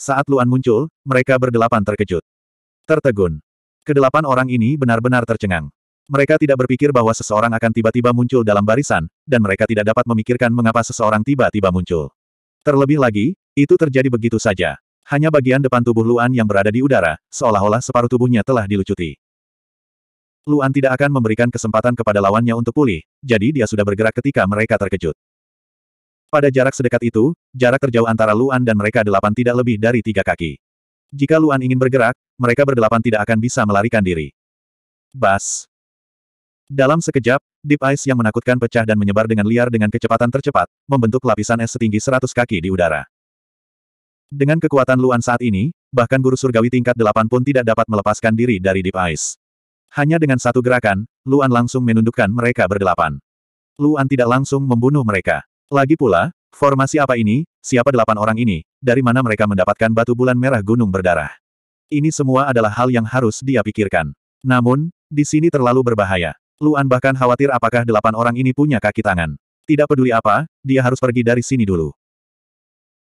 Saat Luan muncul, mereka berdelapan terkejut. Tertegun. Kedelapan orang ini benar-benar tercengang. Mereka tidak berpikir bahwa seseorang akan tiba-tiba muncul dalam barisan, dan mereka tidak dapat memikirkan mengapa seseorang tiba-tiba muncul. Terlebih lagi, itu terjadi begitu saja. Hanya bagian depan tubuh Luan yang berada di udara, seolah-olah separuh tubuhnya telah dilucuti. Luan tidak akan memberikan kesempatan kepada lawannya untuk pulih, jadi dia sudah bergerak ketika mereka terkejut. Pada jarak sedekat itu, jarak terjauh antara Luan dan mereka delapan tidak lebih dari tiga kaki. Jika Luan ingin bergerak, mereka berdelapan tidak akan bisa melarikan diri. Bas. Dalam sekejap, Deep Ice yang menakutkan pecah dan menyebar dengan liar dengan kecepatan tercepat, membentuk lapisan es setinggi seratus kaki di udara. Dengan kekuatan Luan saat ini, bahkan guru surgawi tingkat delapan pun tidak dapat melepaskan diri dari Deep Ice. Hanya dengan satu gerakan, Luan langsung menundukkan mereka berdelapan. Luan tidak langsung membunuh mereka. Lagi pula, formasi apa ini, siapa delapan orang ini, dari mana mereka mendapatkan batu bulan merah gunung berdarah. Ini semua adalah hal yang harus dia pikirkan. Namun, di sini terlalu berbahaya. Luan bahkan khawatir apakah delapan orang ini punya kaki tangan. Tidak peduli apa, dia harus pergi dari sini dulu.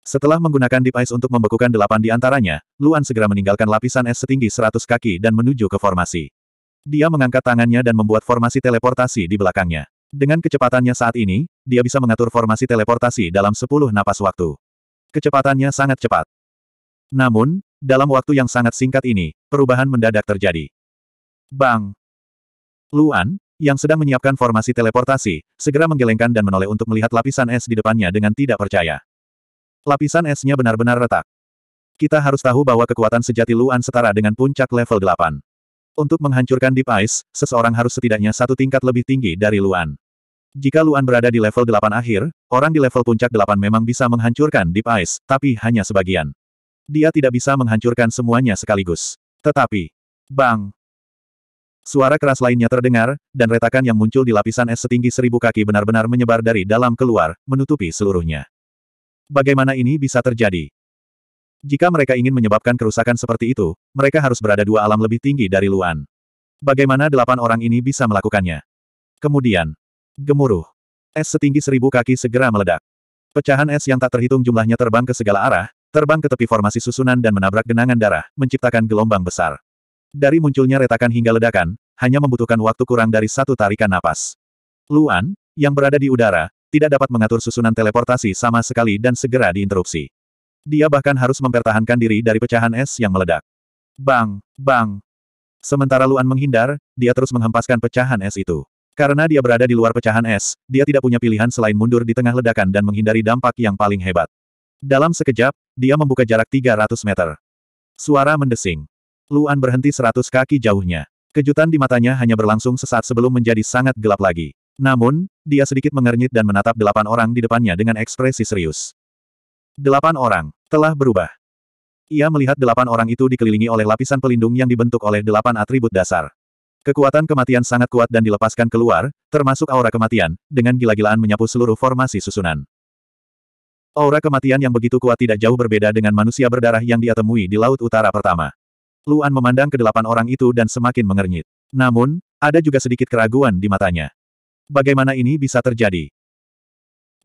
Setelah menggunakan Deep Ice untuk membekukan delapan di antaranya, Luan segera meninggalkan lapisan es setinggi seratus kaki dan menuju ke formasi. Dia mengangkat tangannya dan membuat formasi teleportasi di belakangnya. Dengan kecepatannya saat ini, dia bisa mengatur formasi teleportasi dalam 10 napas waktu. Kecepatannya sangat cepat. Namun, dalam waktu yang sangat singkat ini, perubahan mendadak terjadi. Bang! Luan, yang sedang menyiapkan formasi teleportasi, segera menggelengkan dan menoleh untuk melihat lapisan es di depannya dengan tidak percaya. Lapisan esnya benar-benar retak. Kita harus tahu bahwa kekuatan sejati Luan setara dengan puncak level 8. Untuk menghancurkan Deep Ice, seseorang harus setidaknya satu tingkat lebih tinggi dari Luan. Jika Luan berada di level 8 akhir, orang di level puncak 8 memang bisa menghancurkan Deep Ice, tapi hanya sebagian. Dia tidak bisa menghancurkan semuanya sekaligus. Tetapi, bang! Suara keras lainnya terdengar, dan retakan yang muncul di lapisan es setinggi seribu kaki benar-benar menyebar dari dalam keluar, menutupi seluruhnya. Bagaimana ini bisa terjadi? Jika mereka ingin menyebabkan kerusakan seperti itu, mereka harus berada dua alam lebih tinggi dari Luan. Bagaimana delapan orang ini bisa melakukannya? Kemudian, gemuruh. Es setinggi seribu kaki segera meledak. Pecahan es yang tak terhitung jumlahnya terbang ke segala arah, terbang ke tepi formasi susunan dan menabrak genangan darah, menciptakan gelombang besar. Dari munculnya retakan hingga ledakan, hanya membutuhkan waktu kurang dari satu tarikan napas. Luan, yang berada di udara, tidak dapat mengatur susunan teleportasi sama sekali dan segera diinterupsi. Dia bahkan harus mempertahankan diri dari pecahan es yang meledak. Bang! Bang! Sementara Luan menghindar, dia terus menghempaskan pecahan es itu. Karena dia berada di luar pecahan es, dia tidak punya pilihan selain mundur di tengah ledakan dan menghindari dampak yang paling hebat. Dalam sekejap, dia membuka jarak 300 meter. Suara mendesing. Luan berhenti 100 kaki jauhnya. Kejutan di matanya hanya berlangsung sesaat sebelum menjadi sangat gelap lagi. Namun, dia sedikit mengernyit dan menatap delapan orang di depannya dengan ekspresi serius. Delapan orang telah berubah. Ia melihat delapan orang itu dikelilingi oleh lapisan pelindung yang dibentuk oleh delapan atribut dasar. Kekuatan kematian sangat kuat dan dilepaskan keluar, termasuk aura kematian, dengan gila-gilaan menyapu seluruh formasi susunan. Aura kematian yang begitu kuat tidak jauh berbeda dengan manusia berdarah yang dia temui di Laut Utara pertama. Luan memandang ke delapan orang itu dan semakin mengernyit. Namun, ada juga sedikit keraguan di matanya. Bagaimana ini bisa terjadi?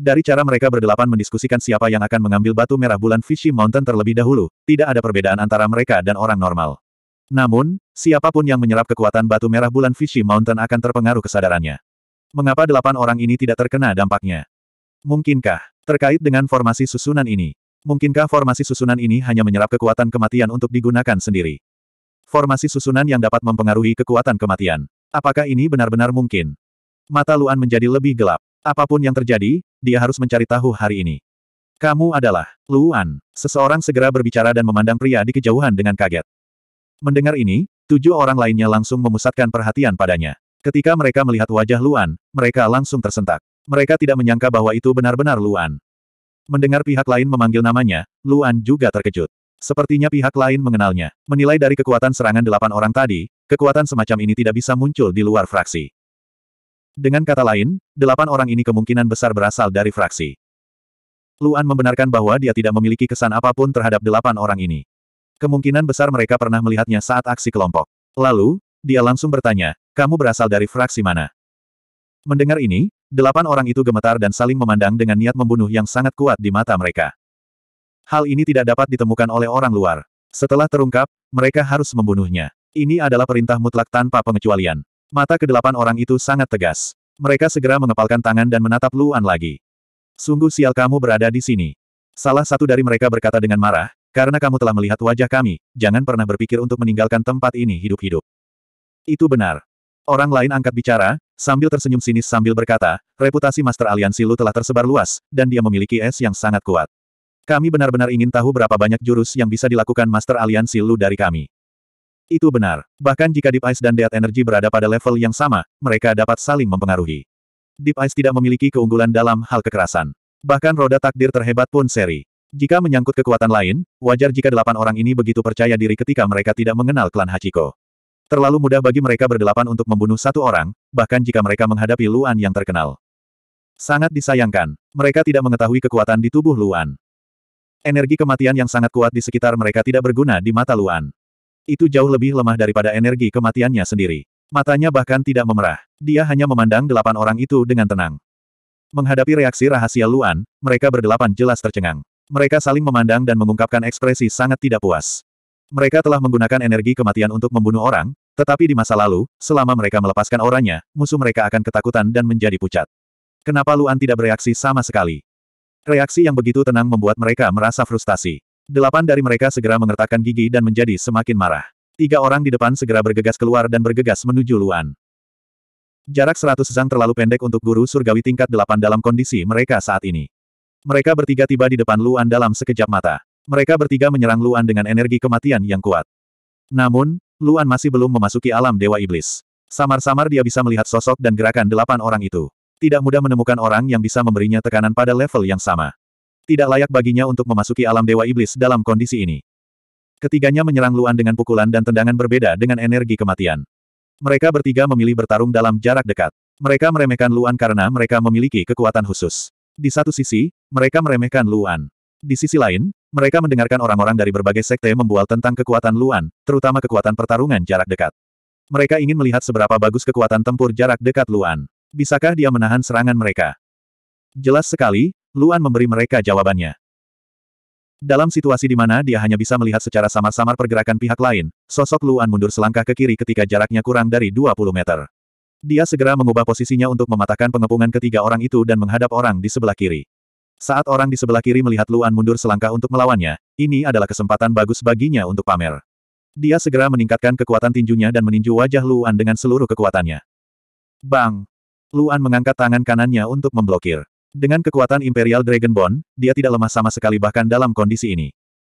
Dari cara mereka berdelapan mendiskusikan siapa yang akan mengambil batu merah bulan Fishy Mountain terlebih dahulu, tidak ada perbedaan antara mereka dan orang normal. Namun, siapapun yang menyerap kekuatan batu merah bulan Fishy Mountain akan terpengaruh kesadarannya. Mengapa delapan orang ini tidak terkena dampaknya? Mungkinkah, terkait dengan formasi susunan ini, mungkinkah formasi susunan ini hanya menyerap kekuatan kematian untuk digunakan sendiri? Formasi susunan yang dapat mempengaruhi kekuatan kematian. Apakah ini benar-benar mungkin? Mata Luan menjadi lebih gelap. Apapun yang terjadi, dia harus mencari tahu hari ini. Kamu adalah Luan. Seseorang segera berbicara dan memandang pria di kejauhan dengan kaget. Mendengar ini, tujuh orang lainnya langsung memusatkan perhatian padanya. Ketika mereka melihat wajah Luan, mereka langsung tersentak. Mereka tidak menyangka bahwa itu benar-benar Luan. Mendengar pihak lain memanggil namanya, Luan juga terkejut. Sepertinya pihak lain mengenalnya. Menilai dari kekuatan serangan delapan orang tadi, kekuatan semacam ini tidak bisa muncul di luar fraksi. Dengan kata lain, delapan orang ini kemungkinan besar berasal dari fraksi. Luan membenarkan bahwa dia tidak memiliki kesan apapun terhadap delapan orang ini. Kemungkinan besar mereka pernah melihatnya saat aksi kelompok. Lalu, dia langsung bertanya, kamu berasal dari fraksi mana? Mendengar ini, delapan orang itu gemetar dan saling memandang dengan niat membunuh yang sangat kuat di mata mereka. Hal ini tidak dapat ditemukan oleh orang luar. Setelah terungkap, mereka harus membunuhnya. Ini adalah perintah mutlak tanpa pengecualian. Mata kedelapan orang itu sangat tegas. Mereka segera mengepalkan tangan dan menatap Luan lagi. Sungguh sial kamu berada di sini. Salah satu dari mereka berkata dengan marah, karena kamu telah melihat wajah kami, jangan pernah berpikir untuk meninggalkan tempat ini hidup-hidup. Itu benar. Orang lain angkat bicara, sambil tersenyum sinis sambil berkata, reputasi Master Aliansi Lu telah tersebar luas, dan dia memiliki es yang sangat kuat. Kami benar-benar ingin tahu berapa banyak jurus yang bisa dilakukan Master Aliansi Lu dari kami. Itu benar. Bahkan jika Deep Ice dan Death Energy berada pada level yang sama, mereka dapat saling mempengaruhi. Deep Ice tidak memiliki keunggulan dalam hal kekerasan. Bahkan roda takdir terhebat pun seri. Jika menyangkut kekuatan lain, wajar jika delapan orang ini begitu percaya diri ketika mereka tidak mengenal klan Hachiko. Terlalu mudah bagi mereka berdelapan untuk membunuh satu orang, bahkan jika mereka menghadapi Luan yang terkenal. Sangat disayangkan, mereka tidak mengetahui kekuatan di tubuh Luan. Energi kematian yang sangat kuat di sekitar mereka tidak berguna di mata Luan. Itu jauh lebih lemah daripada energi kematiannya sendiri. Matanya bahkan tidak memerah. Dia hanya memandang delapan orang itu dengan tenang. Menghadapi reaksi rahasia Luan, mereka berdelapan jelas tercengang. Mereka saling memandang dan mengungkapkan ekspresi sangat tidak puas. Mereka telah menggunakan energi kematian untuk membunuh orang, tetapi di masa lalu, selama mereka melepaskan orangnya, musuh mereka akan ketakutan dan menjadi pucat. Kenapa Luan tidak bereaksi sama sekali? Reaksi yang begitu tenang membuat mereka merasa frustasi. Delapan dari mereka segera mengertakkan gigi dan menjadi semakin marah. Tiga orang di depan segera bergegas keluar dan bergegas menuju Luan. Jarak seratus zang terlalu pendek untuk guru surgawi tingkat delapan dalam kondisi mereka saat ini. Mereka bertiga tiba di depan Luan dalam sekejap mata. Mereka bertiga menyerang Luan dengan energi kematian yang kuat. Namun, Luan masih belum memasuki alam Dewa Iblis. Samar-samar dia bisa melihat sosok dan gerakan delapan orang itu. Tidak mudah menemukan orang yang bisa memberinya tekanan pada level yang sama. Tidak layak baginya untuk memasuki alam Dewa Iblis dalam kondisi ini. Ketiganya menyerang Luan dengan pukulan dan tendangan berbeda dengan energi kematian. Mereka bertiga memilih bertarung dalam jarak dekat. Mereka meremehkan Luan karena mereka memiliki kekuatan khusus. Di satu sisi, mereka meremehkan Luan. Di sisi lain, mereka mendengarkan orang-orang dari berbagai sekte membual tentang kekuatan Luan, terutama kekuatan pertarungan jarak dekat. Mereka ingin melihat seberapa bagus kekuatan tempur jarak dekat Luan. Bisakah dia menahan serangan mereka? Jelas sekali, Luan memberi mereka jawabannya. Dalam situasi di mana dia hanya bisa melihat secara samar-samar pergerakan pihak lain, sosok Luan mundur selangkah ke kiri ketika jaraknya kurang dari 20 meter. Dia segera mengubah posisinya untuk mematahkan pengepungan ketiga orang itu dan menghadap orang di sebelah kiri. Saat orang di sebelah kiri melihat Luan mundur selangkah untuk melawannya, ini adalah kesempatan bagus baginya untuk pamer. Dia segera meningkatkan kekuatan tinjunya dan meninju wajah Luan dengan seluruh kekuatannya. Bang! Luan mengangkat tangan kanannya untuk memblokir. Dengan kekuatan Imperial Dragonborn, dia tidak lemah sama sekali bahkan dalam kondisi ini.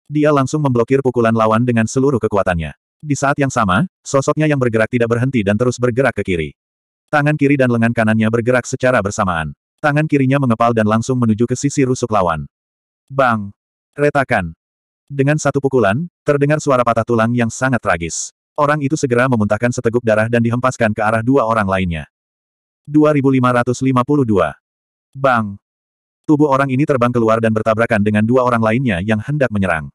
Dia langsung memblokir pukulan lawan dengan seluruh kekuatannya. Di saat yang sama, sosoknya yang bergerak tidak berhenti dan terus bergerak ke kiri. Tangan kiri dan lengan kanannya bergerak secara bersamaan. Tangan kirinya mengepal dan langsung menuju ke sisi rusuk lawan. Bang! Retakan! Dengan satu pukulan, terdengar suara patah tulang yang sangat tragis. Orang itu segera memuntahkan seteguk darah dan dihempaskan ke arah dua orang lainnya. 2552 Bang! Tubuh orang ini terbang keluar dan bertabrakan dengan dua orang lainnya yang hendak menyerang.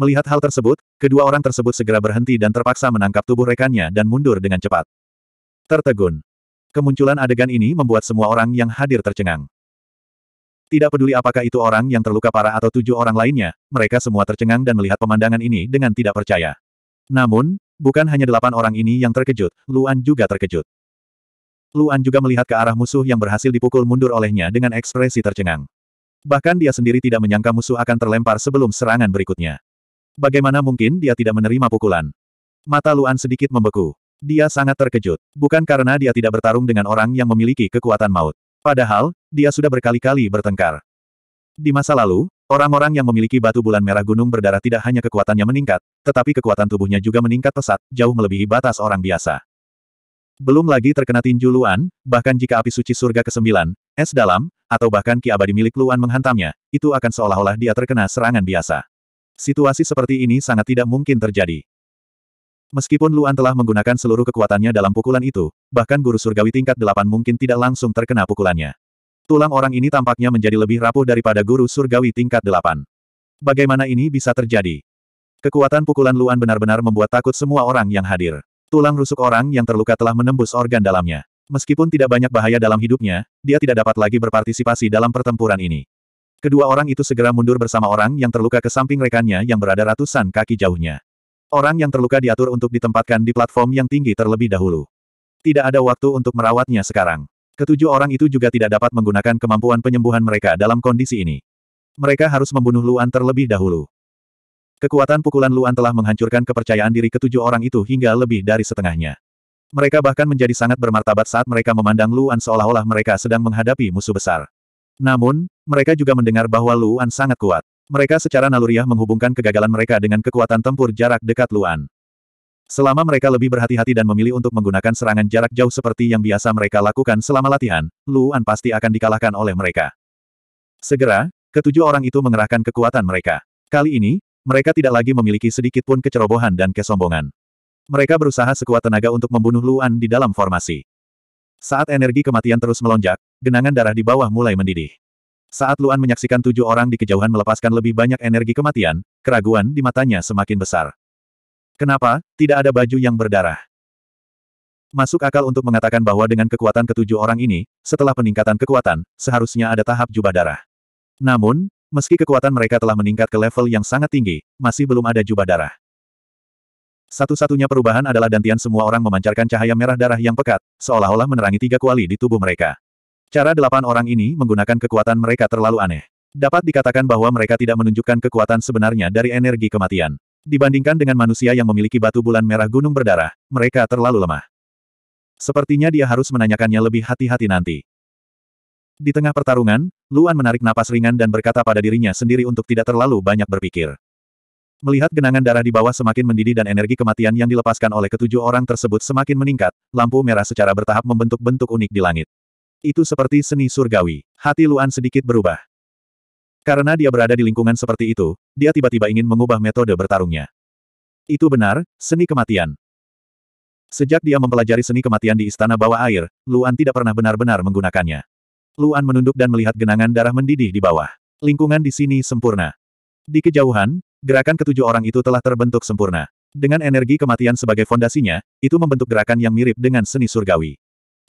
Melihat hal tersebut, kedua orang tersebut segera berhenti dan terpaksa menangkap tubuh rekannya dan mundur dengan cepat. Tertegun. Kemunculan adegan ini membuat semua orang yang hadir tercengang. Tidak peduli apakah itu orang yang terluka parah atau tujuh orang lainnya, mereka semua tercengang dan melihat pemandangan ini dengan tidak percaya. Namun, bukan hanya delapan orang ini yang terkejut, Luan juga terkejut. Luan juga melihat ke arah musuh yang berhasil dipukul mundur olehnya dengan ekspresi tercengang. Bahkan dia sendiri tidak menyangka musuh akan terlempar sebelum serangan berikutnya. Bagaimana mungkin dia tidak menerima pukulan? Mata Luan sedikit membeku. Dia sangat terkejut, bukan karena dia tidak bertarung dengan orang yang memiliki kekuatan maut. Padahal, dia sudah berkali-kali bertengkar. Di masa lalu, orang-orang yang memiliki batu bulan merah gunung berdarah tidak hanya kekuatannya meningkat, tetapi kekuatan tubuhnya juga meningkat pesat, jauh melebihi batas orang biasa. Belum lagi terkena tinju Luan, bahkan jika api suci surga ke-9, es dalam, atau bahkan ki abadi milik Luan menghantamnya, itu akan seolah-olah dia terkena serangan biasa. Situasi seperti ini sangat tidak mungkin terjadi. Meskipun Luan telah menggunakan seluruh kekuatannya dalam pukulan itu, bahkan guru surgawi tingkat 8 mungkin tidak langsung terkena pukulannya. Tulang orang ini tampaknya menjadi lebih rapuh daripada guru surgawi tingkat 8. Bagaimana ini bisa terjadi? Kekuatan pukulan Luan benar-benar membuat takut semua orang yang hadir. Tulang rusuk orang yang terluka telah menembus organ dalamnya. Meskipun tidak banyak bahaya dalam hidupnya, dia tidak dapat lagi berpartisipasi dalam pertempuran ini. Kedua orang itu segera mundur bersama orang yang terluka ke samping rekannya yang berada ratusan kaki jauhnya. Orang yang terluka diatur untuk ditempatkan di platform yang tinggi terlebih dahulu. Tidak ada waktu untuk merawatnya sekarang. Ketujuh orang itu juga tidak dapat menggunakan kemampuan penyembuhan mereka dalam kondisi ini. Mereka harus membunuh Luan terlebih dahulu. Kekuatan pukulan Luan telah menghancurkan kepercayaan diri ketujuh orang itu hingga lebih dari setengahnya. Mereka bahkan menjadi sangat bermartabat saat mereka memandang Luan seolah-olah mereka sedang menghadapi musuh besar. Namun, mereka juga mendengar bahwa Luan sangat kuat. Mereka secara naluriah menghubungkan kegagalan mereka dengan kekuatan tempur jarak dekat Luan. Selama mereka lebih berhati-hati dan memilih untuk menggunakan serangan jarak jauh seperti yang biasa mereka lakukan selama latihan, Luan pasti akan dikalahkan oleh mereka. Segera, ketujuh orang itu mengerahkan kekuatan mereka. Kali ini, mereka tidak lagi memiliki sedikit pun kecerobohan dan kesombongan. Mereka berusaha sekuat tenaga untuk membunuh Luan di dalam formasi. Saat energi kematian terus melonjak, genangan darah di bawah mulai mendidih. Saat Luan menyaksikan tujuh orang di kejauhan melepaskan lebih banyak energi kematian, keraguan di matanya semakin besar. Kenapa, tidak ada baju yang berdarah? Masuk akal untuk mengatakan bahwa dengan kekuatan ketujuh orang ini, setelah peningkatan kekuatan, seharusnya ada tahap jubah darah. Namun, Meski kekuatan mereka telah meningkat ke level yang sangat tinggi, masih belum ada jubah darah. Satu-satunya perubahan adalah dantian semua orang memancarkan cahaya merah darah yang pekat, seolah-olah menerangi tiga kuali di tubuh mereka. Cara delapan orang ini menggunakan kekuatan mereka terlalu aneh. Dapat dikatakan bahwa mereka tidak menunjukkan kekuatan sebenarnya dari energi kematian. Dibandingkan dengan manusia yang memiliki batu bulan merah gunung berdarah, mereka terlalu lemah. Sepertinya dia harus menanyakannya lebih hati-hati nanti. Di tengah pertarungan, Luan menarik napas ringan dan berkata pada dirinya sendiri untuk tidak terlalu banyak berpikir. Melihat genangan darah di bawah semakin mendidih dan energi kematian yang dilepaskan oleh ketujuh orang tersebut semakin meningkat, lampu merah secara bertahap membentuk bentuk unik di langit. Itu seperti seni surgawi. Hati Luan sedikit berubah. Karena dia berada di lingkungan seperti itu, dia tiba-tiba ingin mengubah metode bertarungnya. Itu benar, seni kematian. Sejak dia mempelajari seni kematian di Istana Bawah Air, Luan tidak pernah benar-benar menggunakannya. Luan menunduk dan melihat genangan darah mendidih di bawah. Lingkungan di sini sempurna. Di kejauhan, gerakan ketujuh orang itu telah terbentuk sempurna. Dengan energi kematian sebagai fondasinya, itu membentuk gerakan yang mirip dengan seni surgawi.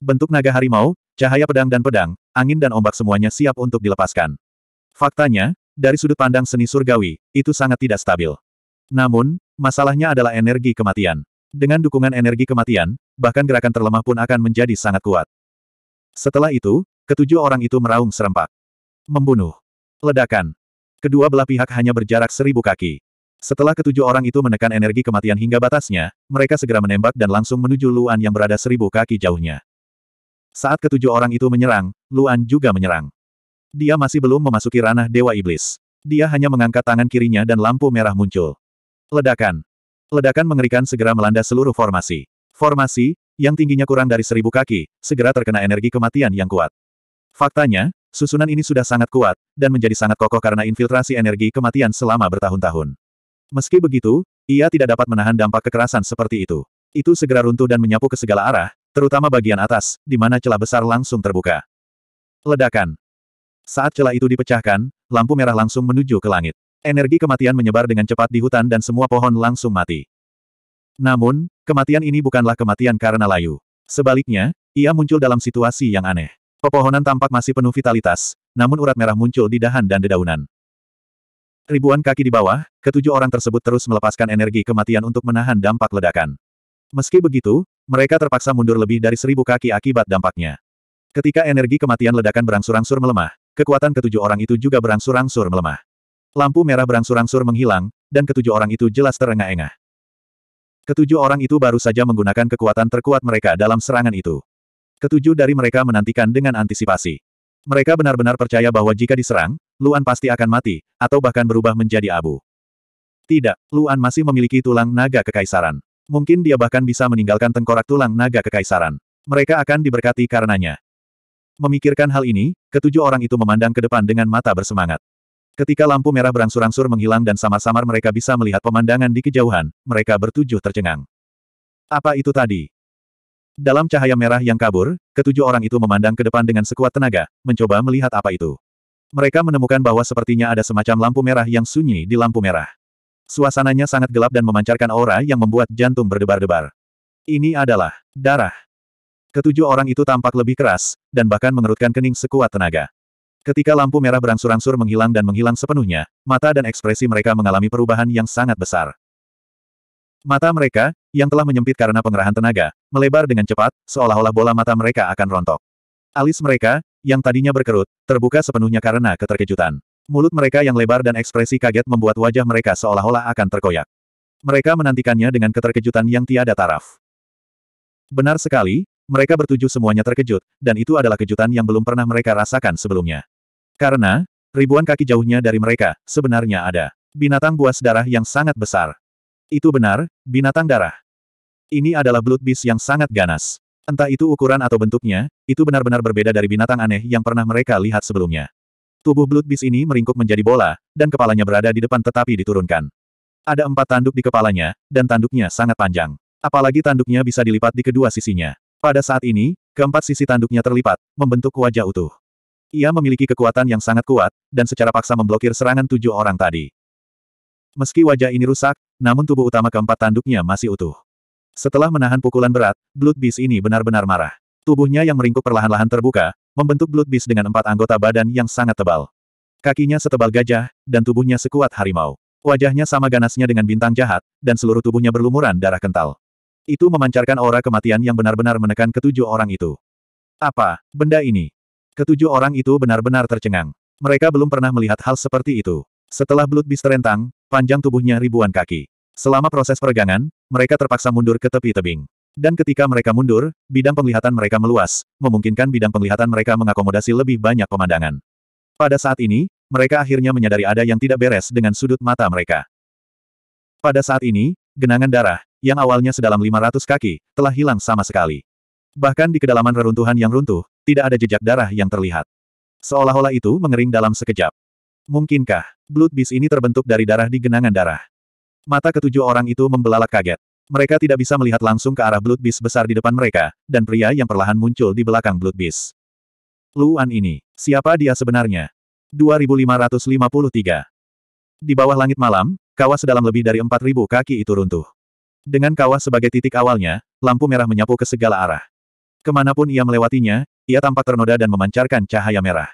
Bentuk naga harimau, cahaya pedang dan pedang, angin dan ombak semuanya siap untuk dilepaskan. Faktanya, dari sudut pandang seni surgawi, itu sangat tidak stabil. Namun, masalahnya adalah energi kematian. Dengan dukungan energi kematian, bahkan gerakan terlemah pun akan menjadi sangat kuat. Setelah itu, Ketujuh orang itu meraung serempak. Membunuh. Ledakan. Kedua belah pihak hanya berjarak seribu kaki. Setelah ketujuh orang itu menekan energi kematian hingga batasnya, mereka segera menembak dan langsung menuju Luan yang berada seribu kaki jauhnya. Saat ketujuh orang itu menyerang, Luan juga menyerang. Dia masih belum memasuki ranah Dewa Iblis. Dia hanya mengangkat tangan kirinya dan lampu merah muncul. Ledakan. Ledakan mengerikan segera melanda seluruh formasi. Formasi, yang tingginya kurang dari seribu kaki, segera terkena energi kematian yang kuat. Faktanya, susunan ini sudah sangat kuat, dan menjadi sangat kokoh karena infiltrasi energi kematian selama bertahun-tahun. Meski begitu, ia tidak dapat menahan dampak kekerasan seperti itu. Itu segera runtuh dan menyapu ke segala arah, terutama bagian atas, di mana celah besar langsung terbuka. Ledakan. Saat celah itu dipecahkan, lampu merah langsung menuju ke langit. Energi kematian menyebar dengan cepat di hutan dan semua pohon langsung mati. Namun, kematian ini bukanlah kematian karena layu. Sebaliknya, ia muncul dalam situasi yang aneh. Pepohonan tampak masih penuh vitalitas, namun urat merah muncul di dahan dan dedaunan. Ribuan kaki di bawah, ketujuh orang tersebut terus melepaskan energi kematian untuk menahan dampak ledakan. Meski begitu, mereka terpaksa mundur lebih dari seribu kaki akibat dampaknya. Ketika energi kematian ledakan berangsur-angsur melemah, kekuatan ketujuh orang itu juga berangsur-angsur melemah. Lampu merah berangsur-angsur menghilang, dan ketujuh orang itu jelas terengah-engah. Ketujuh orang itu baru saja menggunakan kekuatan terkuat mereka dalam serangan itu. Ketujuh dari mereka menantikan dengan antisipasi. Mereka benar-benar percaya bahwa jika diserang, Luan pasti akan mati, atau bahkan berubah menjadi abu. Tidak, Luan masih memiliki tulang naga kekaisaran. Mungkin dia bahkan bisa meninggalkan tengkorak tulang naga kekaisaran. Mereka akan diberkati karenanya. Memikirkan hal ini, ketujuh orang itu memandang ke depan dengan mata bersemangat. Ketika lampu merah berangsur-angsur menghilang dan samar-samar mereka bisa melihat pemandangan di kejauhan, mereka bertujuh tercengang. Apa itu tadi? Dalam cahaya merah yang kabur, ketujuh orang itu memandang ke depan dengan sekuat tenaga, mencoba melihat apa itu. Mereka menemukan bahwa sepertinya ada semacam lampu merah yang sunyi di lampu merah. Suasananya sangat gelap dan memancarkan aura yang membuat jantung berdebar-debar. Ini adalah darah. Ketujuh orang itu tampak lebih keras, dan bahkan mengerutkan kening sekuat tenaga. Ketika lampu merah berangsur-angsur menghilang dan menghilang sepenuhnya, mata dan ekspresi mereka mengalami perubahan yang sangat besar. Mata mereka, yang telah menyempit karena pengerahan tenaga, melebar dengan cepat, seolah-olah bola mata mereka akan rontok. Alis mereka, yang tadinya berkerut, terbuka sepenuhnya karena keterkejutan. Mulut mereka yang lebar dan ekspresi kaget membuat wajah mereka seolah-olah akan terkoyak. Mereka menantikannya dengan keterkejutan yang tiada taraf. Benar sekali, mereka bertujuh semuanya terkejut, dan itu adalah kejutan yang belum pernah mereka rasakan sebelumnya. Karena, ribuan kaki jauhnya dari mereka, sebenarnya ada binatang buas darah yang sangat besar. Itu benar, binatang darah. Ini adalah Blood Beast yang sangat ganas. Entah itu ukuran atau bentuknya, itu benar-benar berbeda dari binatang aneh yang pernah mereka lihat sebelumnya. Tubuh Blood Beast ini meringkuk menjadi bola, dan kepalanya berada di depan tetapi diturunkan. Ada empat tanduk di kepalanya, dan tanduknya sangat panjang. Apalagi tanduknya bisa dilipat di kedua sisinya. Pada saat ini, keempat sisi tanduknya terlipat, membentuk wajah utuh. Ia memiliki kekuatan yang sangat kuat, dan secara paksa memblokir serangan tujuh orang tadi. Meski wajah ini rusak, namun tubuh utama keempat tanduknya masih utuh. Setelah menahan pukulan berat, Blood Beast ini benar-benar marah. Tubuhnya yang meringkuk perlahan-lahan terbuka, membentuk Blood Beast dengan empat anggota badan yang sangat tebal. Kakinya setebal gajah, dan tubuhnya sekuat harimau. Wajahnya sama ganasnya dengan bintang jahat, dan seluruh tubuhnya berlumuran darah kental. Itu memancarkan aura kematian yang benar-benar menekan ketujuh orang itu. Apa, benda ini? Ketujuh orang itu benar-benar tercengang. Mereka belum pernah melihat hal seperti itu. Setelah Blood Beast terentang, panjang tubuhnya ribuan kaki. Selama proses peregangan, mereka terpaksa mundur ke tepi tebing. Dan ketika mereka mundur, bidang penglihatan mereka meluas, memungkinkan bidang penglihatan mereka mengakomodasi lebih banyak pemandangan. Pada saat ini, mereka akhirnya menyadari ada yang tidak beres dengan sudut mata mereka. Pada saat ini, genangan darah, yang awalnya sedalam 500 kaki, telah hilang sama sekali. Bahkan di kedalaman reruntuhan yang runtuh, tidak ada jejak darah yang terlihat. Seolah-olah itu mengering dalam sekejap. Mungkinkah, Blood Beast ini terbentuk dari darah di genangan darah? Mata ketujuh orang itu membelalak kaget. Mereka tidak bisa melihat langsung ke arah Blood Beast besar di depan mereka, dan pria yang perlahan muncul di belakang Blood Beast. Luan ini, siapa dia sebenarnya? 2553. Di bawah langit malam, kawah sedalam lebih dari 4000 kaki itu runtuh. Dengan kawah sebagai titik awalnya, lampu merah menyapu ke segala arah. Kemanapun ia melewatinya, ia tampak ternoda dan memancarkan cahaya merah.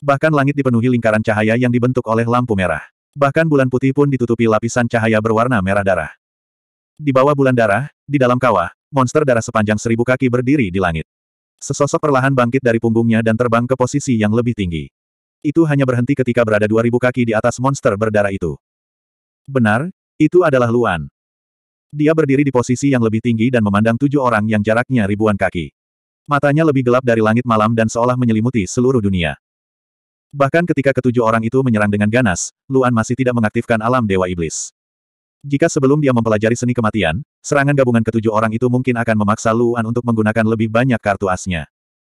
Bahkan langit dipenuhi lingkaran cahaya yang dibentuk oleh lampu merah. Bahkan bulan putih pun ditutupi lapisan cahaya berwarna merah darah. Di bawah bulan darah, di dalam kawah, monster darah sepanjang seribu kaki berdiri di langit. Sesosok perlahan bangkit dari punggungnya dan terbang ke posisi yang lebih tinggi. Itu hanya berhenti ketika berada dua ribu kaki di atas monster berdarah itu. Benar, itu adalah Luan. Dia berdiri di posisi yang lebih tinggi dan memandang tujuh orang yang jaraknya ribuan kaki. Matanya lebih gelap dari langit malam dan seolah menyelimuti seluruh dunia. Bahkan ketika ketujuh orang itu menyerang dengan ganas, Luan masih tidak mengaktifkan alam Dewa Iblis. Jika sebelum dia mempelajari seni kematian, serangan gabungan ketujuh orang itu mungkin akan memaksa Luan untuk menggunakan lebih banyak kartu asnya.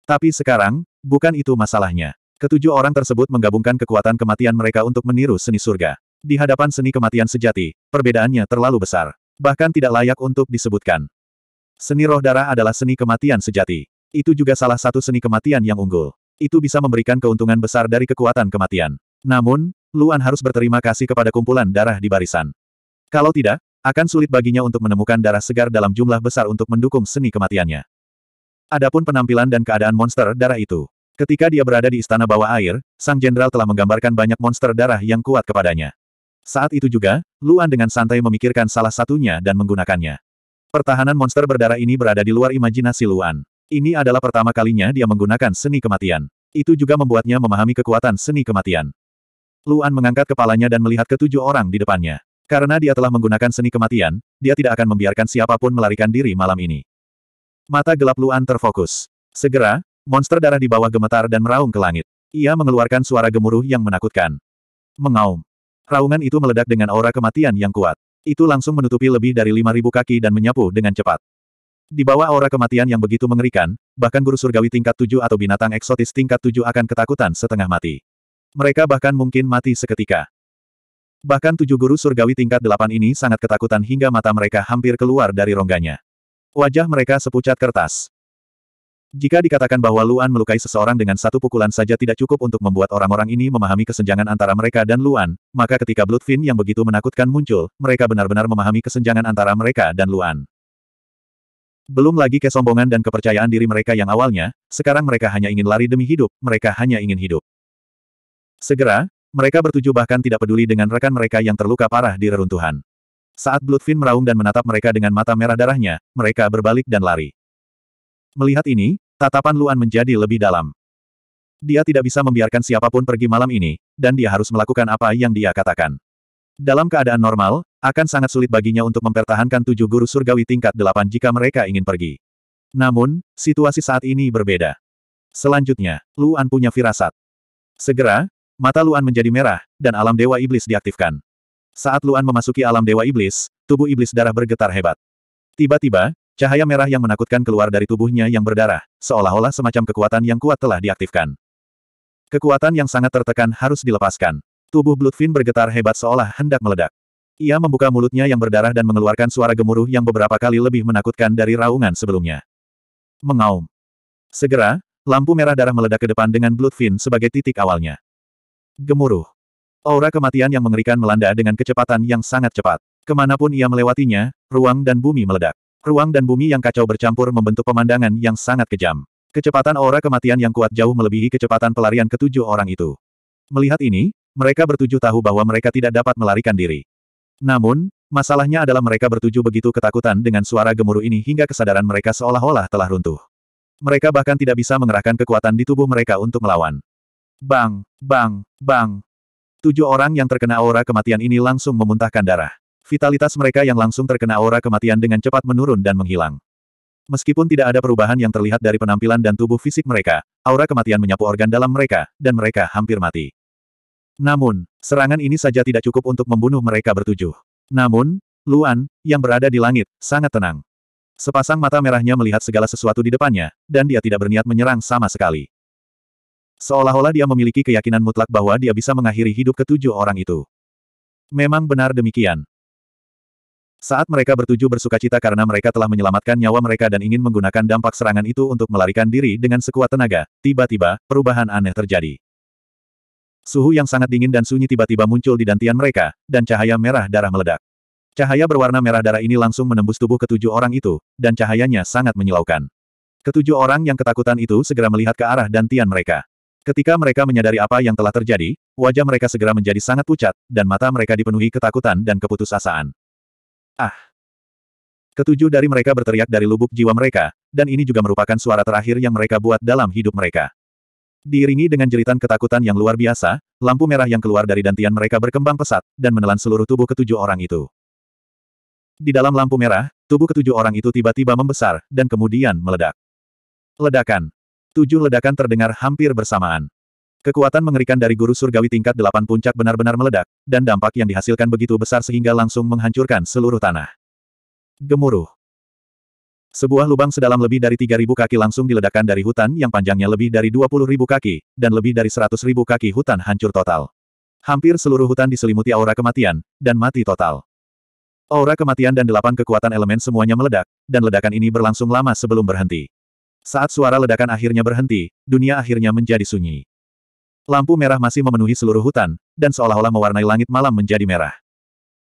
Tapi sekarang, bukan itu masalahnya. Ketujuh orang tersebut menggabungkan kekuatan kematian mereka untuk meniru seni surga. Di hadapan seni kematian sejati, perbedaannya terlalu besar. Bahkan tidak layak untuk disebutkan. Seni roh darah adalah seni kematian sejati. Itu juga salah satu seni kematian yang unggul itu bisa memberikan keuntungan besar dari kekuatan kematian. Namun, Luan harus berterima kasih kepada kumpulan darah di barisan. Kalau tidak, akan sulit baginya untuk menemukan darah segar dalam jumlah besar untuk mendukung seni kematiannya. Adapun penampilan dan keadaan monster darah itu. Ketika dia berada di istana bawah air, sang jenderal telah menggambarkan banyak monster darah yang kuat kepadanya. Saat itu juga, Luan dengan santai memikirkan salah satunya dan menggunakannya. Pertahanan monster berdarah ini berada di luar imajinasi Luan. Ini adalah pertama kalinya dia menggunakan seni kematian. Itu juga membuatnya memahami kekuatan seni kematian. Luan mengangkat kepalanya dan melihat ketujuh orang di depannya. Karena dia telah menggunakan seni kematian, dia tidak akan membiarkan siapapun melarikan diri malam ini. Mata gelap Luan terfokus. Segera, monster darah di bawah gemetar dan meraung ke langit. Ia mengeluarkan suara gemuruh yang menakutkan. Mengaum. Raungan itu meledak dengan aura kematian yang kuat. Itu langsung menutupi lebih dari 5.000 kaki dan menyapu dengan cepat. Di bawah aura kematian yang begitu mengerikan, bahkan guru surgawi tingkat tujuh atau binatang eksotis tingkat tujuh akan ketakutan setengah mati. Mereka bahkan mungkin mati seketika. Bahkan tujuh guru surgawi tingkat delapan ini sangat ketakutan hingga mata mereka hampir keluar dari rongganya. Wajah mereka sepucat kertas. Jika dikatakan bahwa Luan melukai seseorang dengan satu pukulan saja tidak cukup untuk membuat orang-orang ini memahami kesenjangan antara mereka dan Luan, maka ketika Bloodfin yang begitu menakutkan muncul, mereka benar-benar memahami kesenjangan antara mereka dan Luan. Belum lagi kesombongan dan kepercayaan diri mereka yang awalnya, sekarang mereka hanya ingin lari demi hidup, mereka hanya ingin hidup. Segera, mereka bertuju bahkan tidak peduli dengan rekan mereka yang terluka parah di reruntuhan. Saat Bloodfin meraung dan menatap mereka dengan mata merah darahnya, mereka berbalik dan lari. Melihat ini, tatapan Luan menjadi lebih dalam. Dia tidak bisa membiarkan siapapun pergi malam ini, dan dia harus melakukan apa yang dia katakan. Dalam keadaan normal, akan sangat sulit baginya untuk mempertahankan tujuh guru surgawi tingkat delapan jika mereka ingin pergi. Namun, situasi saat ini berbeda. Selanjutnya, Luan punya firasat. Segera, mata Luan menjadi merah, dan alam Dewa Iblis diaktifkan. Saat Luan memasuki alam Dewa Iblis, tubuh Iblis darah bergetar hebat. Tiba-tiba, cahaya merah yang menakutkan keluar dari tubuhnya yang berdarah, seolah-olah semacam kekuatan yang kuat telah diaktifkan. Kekuatan yang sangat tertekan harus dilepaskan. Tubuh Bloodfin bergetar hebat seolah hendak meledak. Ia membuka mulutnya yang berdarah dan mengeluarkan suara gemuruh yang beberapa kali lebih menakutkan dari raungan sebelumnya. Mengaum. Segera, lampu merah darah meledak ke depan dengan Bloodfin sebagai titik awalnya. Gemuruh. Aura kematian yang mengerikan melanda dengan kecepatan yang sangat cepat. Kemanapun ia melewatinya, ruang dan bumi meledak. Ruang dan bumi yang kacau bercampur membentuk pemandangan yang sangat kejam. Kecepatan aura kematian yang kuat jauh melebihi kecepatan pelarian ketujuh orang itu. Melihat ini, mereka bertujuh tahu bahwa mereka tidak dapat melarikan diri. Namun, masalahnya adalah mereka bertujuh begitu ketakutan dengan suara gemuruh ini hingga kesadaran mereka seolah-olah telah runtuh. Mereka bahkan tidak bisa mengerahkan kekuatan di tubuh mereka untuk melawan. Bang, bang, bang. Tujuh orang yang terkena aura kematian ini langsung memuntahkan darah. Vitalitas mereka yang langsung terkena aura kematian dengan cepat menurun dan menghilang. Meskipun tidak ada perubahan yang terlihat dari penampilan dan tubuh fisik mereka, aura kematian menyapu organ dalam mereka, dan mereka hampir mati. Namun, serangan ini saja tidak cukup untuk membunuh mereka bertujuh. Namun, Luan, yang berada di langit, sangat tenang. Sepasang mata merahnya melihat segala sesuatu di depannya, dan dia tidak berniat menyerang sama sekali. Seolah-olah dia memiliki keyakinan mutlak bahwa dia bisa mengakhiri hidup ketujuh orang itu. Memang benar demikian. Saat mereka bertujuh bersuka cita karena mereka telah menyelamatkan nyawa mereka dan ingin menggunakan dampak serangan itu untuk melarikan diri dengan sekuat tenaga, tiba-tiba, perubahan aneh terjadi. Suhu yang sangat dingin dan sunyi tiba-tiba muncul di dantian mereka, dan cahaya merah darah meledak. Cahaya berwarna merah darah ini langsung menembus tubuh ketujuh orang itu, dan cahayanya sangat menyilaukan. Ketujuh orang yang ketakutan itu segera melihat ke arah dantian mereka. Ketika mereka menyadari apa yang telah terjadi, wajah mereka segera menjadi sangat pucat, dan mata mereka dipenuhi ketakutan dan keputusasaan. Ah! Ketujuh dari mereka berteriak dari lubuk jiwa mereka, dan ini juga merupakan suara terakhir yang mereka buat dalam hidup mereka. Diiringi dengan jeritan ketakutan yang luar biasa, lampu merah yang keluar dari dantian mereka berkembang pesat, dan menelan seluruh tubuh ketujuh orang itu. Di dalam lampu merah, tubuh ketujuh orang itu tiba-tiba membesar, dan kemudian meledak. Ledakan. Tujuh ledakan terdengar hampir bersamaan. Kekuatan mengerikan dari guru surgawi tingkat delapan puncak benar-benar meledak, dan dampak yang dihasilkan begitu besar sehingga langsung menghancurkan seluruh tanah. Gemuruh. Sebuah lubang sedalam lebih dari 3.000 kaki langsung diledakkan dari hutan yang panjangnya lebih dari 20.000 kaki, dan lebih dari 100.000 kaki hutan hancur total. Hampir seluruh hutan diselimuti aura kematian, dan mati total. Aura kematian dan delapan kekuatan elemen semuanya meledak, dan ledakan ini berlangsung lama sebelum berhenti. Saat suara ledakan akhirnya berhenti, dunia akhirnya menjadi sunyi. Lampu merah masih memenuhi seluruh hutan, dan seolah-olah mewarnai langit malam menjadi merah.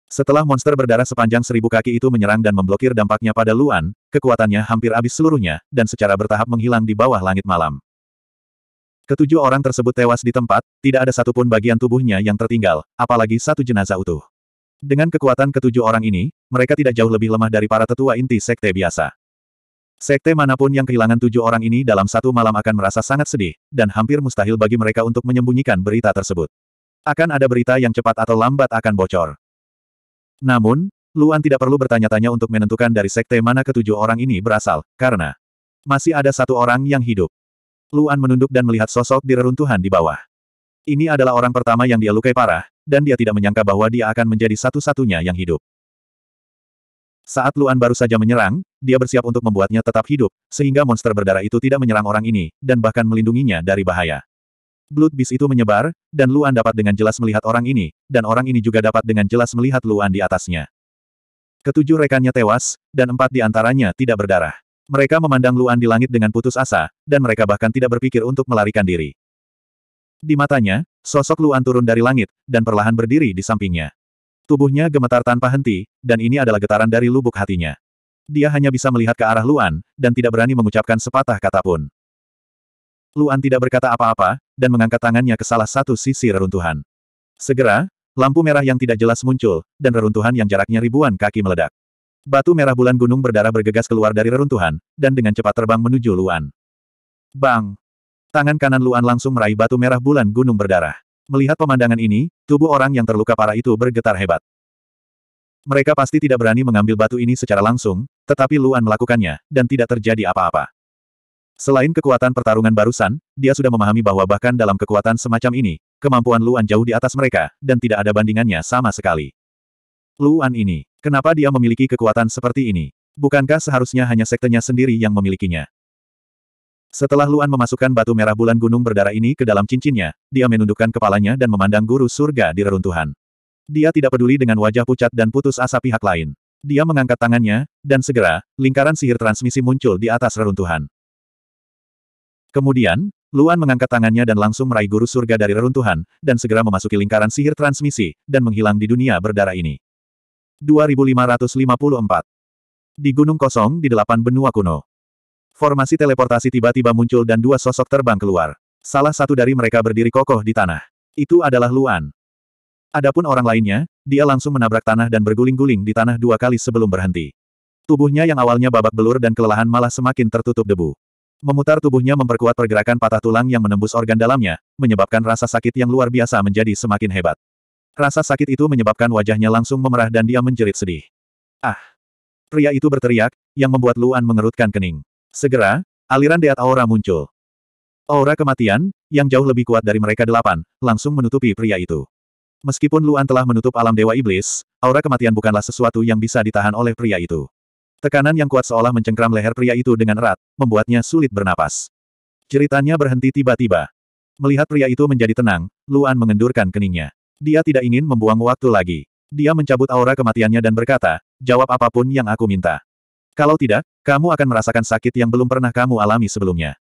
Setelah monster berdarah sepanjang seribu kaki itu menyerang dan memblokir dampaknya pada Luan, kekuatannya hampir habis seluruhnya, dan secara bertahap menghilang di bawah langit malam. Ketujuh orang tersebut tewas di tempat, tidak ada satupun bagian tubuhnya yang tertinggal, apalagi satu jenazah utuh. Dengan kekuatan ketujuh orang ini, mereka tidak jauh lebih lemah dari para tetua inti sekte biasa. Sekte manapun yang kehilangan tujuh orang ini dalam satu malam akan merasa sangat sedih, dan hampir mustahil bagi mereka untuk menyembunyikan berita tersebut. Akan ada berita yang cepat atau lambat akan bocor. Namun, Luan tidak perlu bertanya-tanya untuk menentukan dari sekte mana ketujuh orang ini berasal, karena masih ada satu orang yang hidup. Luan menunduk dan melihat sosok di reruntuhan di bawah. Ini adalah orang pertama yang dia lukai parah, dan dia tidak menyangka bahwa dia akan menjadi satu-satunya yang hidup. Saat Luan baru saja menyerang, dia bersiap untuk membuatnya tetap hidup, sehingga monster berdarah itu tidak menyerang orang ini, dan bahkan melindunginya dari bahaya. Blood Beast itu menyebar, dan Luan dapat dengan jelas melihat orang ini, dan orang ini juga dapat dengan jelas melihat Luan di atasnya. Ketujuh rekannya tewas, dan empat di antaranya tidak berdarah. Mereka memandang Luan di langit dengan putus asa, dan mereka bahkan tidak berpikir untuk melarikan diri. Di matanya, sosok Luan turun dari langit, dan perlahan berdiri di sampingnya. Tubuhnya gemetar tanpa henti, dan ini adalah getaran dari lubuk hatinya. Dia hanya bisa melihat ke arah Luan, dan tidak berani mengucapkan sepatah kata pun. Luan tidak berkata apa-apa, dan mengangkat tangannya ke salah satu sisi reruntuhan. Segera, lampu merah yang tidak jelas muncul, dan reruntuhan yang jaraknya ribuan kaki meledak. Batu merah bulan gunung berdarah bergegas keluar dari reruntuhan, dan dengan cepat terbang menuju Luan. Bang! Tangan kanan Luan langsung meraih batu merah bulan gunung berdarah. Melihat pemandangan ini, tubuh orang yang terluka parah itu bergetar hebat. Mereka pasti tidak berani mengambil batu ini secara langsung, tetapi Luan melakukannya, dan tidak terjadi apa-apa. Selain kekuatan pertarungan barusan, dia sudah memahami bahwa bahkan dalam kekuatan semacam ini, kemampuan Luan jauh di atas mereka, dan tidak ada bandingannya sama sekali. Luan ini, kenapa dia memiliki kekuatan seperti ini? Bukankah seharusnya hanya sektenya sendiri yang memilikinya? Setelah Luan memasukkan batu merah bulan gunung berdarah ini ke dalam cincinnya, dia menundukkan kepalanya dan memandang guru surga di reruntuhan. Dia tidak peduli dengan wajah pucat dan putus asa pihak lain. Dia mengangkat tangannya, dan segera, lingkaran sihir transmisi muncul di atas reruntuhan. Kemudian, Luan mengangkat tangannya dan langsung meraih guru surga dari reruntuhan, dan segera memasuki lingkaran sihir transmisi, dan menghilang di dunia berdarah ini. 2554 Di Gunung Kosong di delapan benua kuno. Formasi teleportasi tiba-tiba muncul dan dua sosok terbang keluar. Salah satu dari mereka berdiri kokoh di tanah. Itu adalah Luan. Adapun orang lainnya, dia langsung menabrak tanah dan berguling-guling di tanah dua kali sebelum berhenti. Tubuhnya yang awalnya babak belur dan kelelahan malah semakin tertutup debu. Memutar tubuhnya memperkuat pergerakan patah tulang yang menembus organ dalamnya, menyebabkan rasa sakit yang luar biasa menjadi semakin hebat. Rasa sakit itu menyebabkan wajahnya langsung memerah dan dia menjerit sedih. Ah! Pria itu berteriak, yang membuat Luan mengerutkan kening. Segera, aliran deat aura muncul. Aura kematian, yang jauh lebih kuat dari mereka delapan, langsung menutupi pria itu. Meskipun Luan telah menutup alam Dewa Iblis, aura kematian bukanlah sesuatu yang bisa ditahan oleh pria itu. Tekanan yang kuat seolah mencengkram leher pria itu dengan erat, membuatnya sulit bernapas. Ceritanya berhenti tiba-tiba. Melihat pria itu menjadi tenang, Luan mengendurkan keningnya. Dia tidak ingin membuang waktu lagi. Dia mencabut aura kematiannya dan berkata, jawab apapun yang aku minta. Kalau tidak, kamu akan merasakan sakit yang belum pernah kamu alami sebelumnya.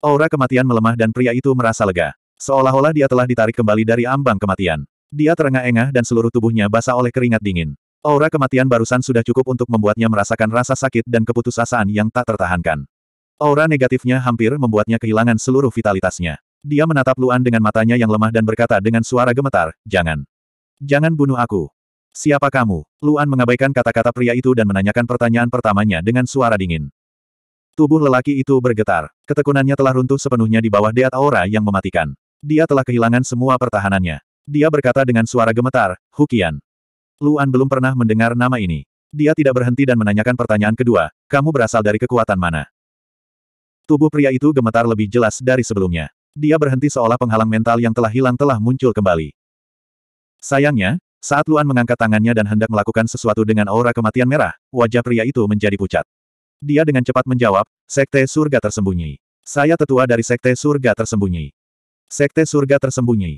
Aura kematian melemah dan pria itu merasa lega. Seolah-olah dia telah ditarik kembali dari ambang kematian. Dia terengah-engah dan seluruh tubuhnya basah oleh keringat dingin. Aura kematian barusan sudah cukup untuk membuatnya merasakan rasa sakit dan keputusasaan yang tak tertahankan. Aura negatifnya hampir membuatnya kehilangan seluruh vitalitasnya. Dia menatap Luan dengan matanya yang lemah dan berkata dengan suara gemetar, Jangan. Jangan bunuh aku. Siapa kamu? Luan mengabaikan kata-kata pria itu dan menanyakan pertanyaan pertamanya dengan suara dingin. Tubuh lelaki itu bergetar. Ketekunannya telah runtuh sepenuhnya di bawah deat aura yang mematikan. Dia telah kehilangan semua pertahanannya. Dia berkata dengan suara gemetar, Hukian. Luan belum pernah mendengar nama ini. Dia tidak berhenti dan menanyakan pertanyaan kedua, kamu berasal dari kekuatan mana? Tubuh pria itu gemetar lebih jelas dari sebelumnya. Dia berhenti seolah penghalang mental yang telah hilang telah muncul kembali. Sayangnya, saat Luan mengangkat tangannya dan hendak melakukan sesuatu dengan aura kematian merah, wajah pria itu menjadi pucat. Dia dengan cepat menjawab, Sekte Surga Tersembunyi. Saya tetua dari Sekte Surga Tersembunyi. Sekte Surga Tersembunyi.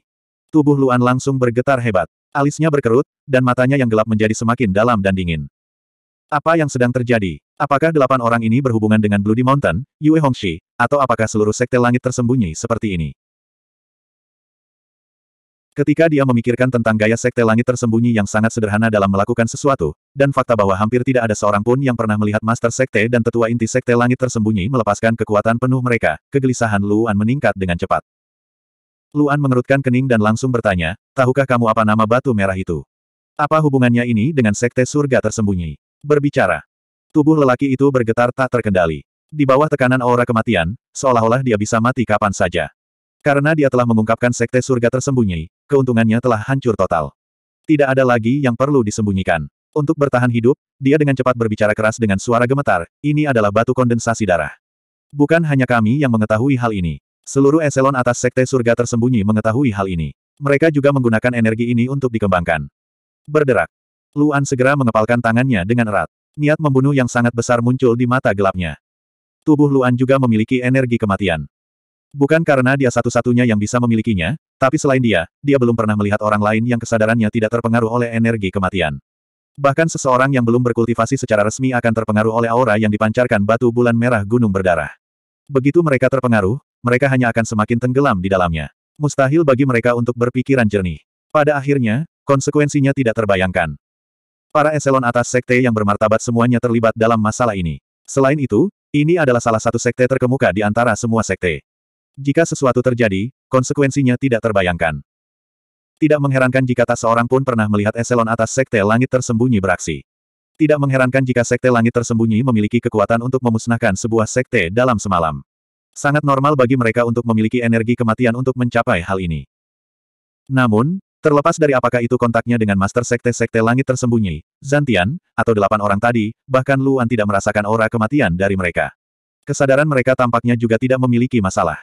Tubuh Luan langsung bergetar hebat. Alisnya berkerut, dan matanya yang gelap menjadi semakin dalam dan dingin. Apa yang sedang terjadi? Apakah delapan orang ini berhubungan dengan Bloody Mountain, Yue Hongxi, atau apakah seluruh sekte langit tersembunyi seperti ini? Ketika dia memikirkan tentang gaya sekte langit tersembunyi yang sangat sederhana dalam melakukan sesuatu, dan fakta bahwa hampir tidak ada seorang pun yang pernah melihat master sekte dan tetua inti sekte langit tersembunyi melepaskan kekuatan penuh mereka, kegelisahan Luan meningkat dengan cepat. Luan mengerutkan kening dan langsung bertanya, tahukah kamu apa nama batu merah itu? Apa hubungannya ini dengan sekte surga tersembunyi? Berbicara. Tubuh lelaki itu bergetar tak terkendali. Di bawah tekanan aura kematian, seolah-olah dia bisa mati kapan saja. Karena dia telah mengungkapkan sekte surga tersembunyi, keuntungannya telah hancur total. Tidak ada lagi yang perlu disembunyikan. Untuk bertahan hidup, dia dengan cepat berbicara keras dengan suara gemetar, ini adalah batu kondensasi darah. Bukan hanya kami yang mengetahui hal ini. Seluruh eselon atas sekte surga tersembunyi mengetahui hal ini. Mereka juga menggunakan energi ini untuk dikembangkan. Berderak. Luan segera mengepalkan tangannya dengan erat. Niat membunuh yang sangat besar muncul di mata gelapnya. Tubuh Luan juga memiliki energi kematian. Bukan karena dia satu-satunya yang bisa memilikinya, tapi selain dia, dia belum pernah melihat orang lain yang kesadarannya tidak terpengaruh oleh energi kematian. Bahkan seseorang yang belum berkultivasi secara resmi akan terpengaruh oleh aura yang dipancarkan batu bulan merah gunung berdarah. Begitu mereka terpengaruh, mereka hanya akan semakin tenggelam di dalamnya. Mustahil bagi mereka untuk berpikiran jernih. Pada akhirnya, konsekuensinya tidak terbayangkan. Para eselon atas sekte yang bermartabat semuanya terlibat dalam masalah ini. Selain itu, ini adalah salah satu sekte terkemuka di antara semua sekte. Jika sesuatu terjadi, konsekuensinya tidak terbayangkan. Tidak mengherankan jika tak seorang pun pernah melihat eselon atas sekte langit tersembunyi beraksi. Tidak mengherankan jika sekte langit tersembunyi memiliki kekuatan untuk memusnahkan sebuah sekte dalam semalam. Sangat normal bagi mereka untuk memiliki energi kematian untuk mencapai hal ini. Namun, terlepas dari apakah itu kontaknya dengan master sekte-sekte langit tersembunyi, Zantian, atau delapan orang tadi, bahkan Luan tidak merasakan aura kematian dari mereka. Kesadaran mereka tampaknya juga tidak memiliki masalah.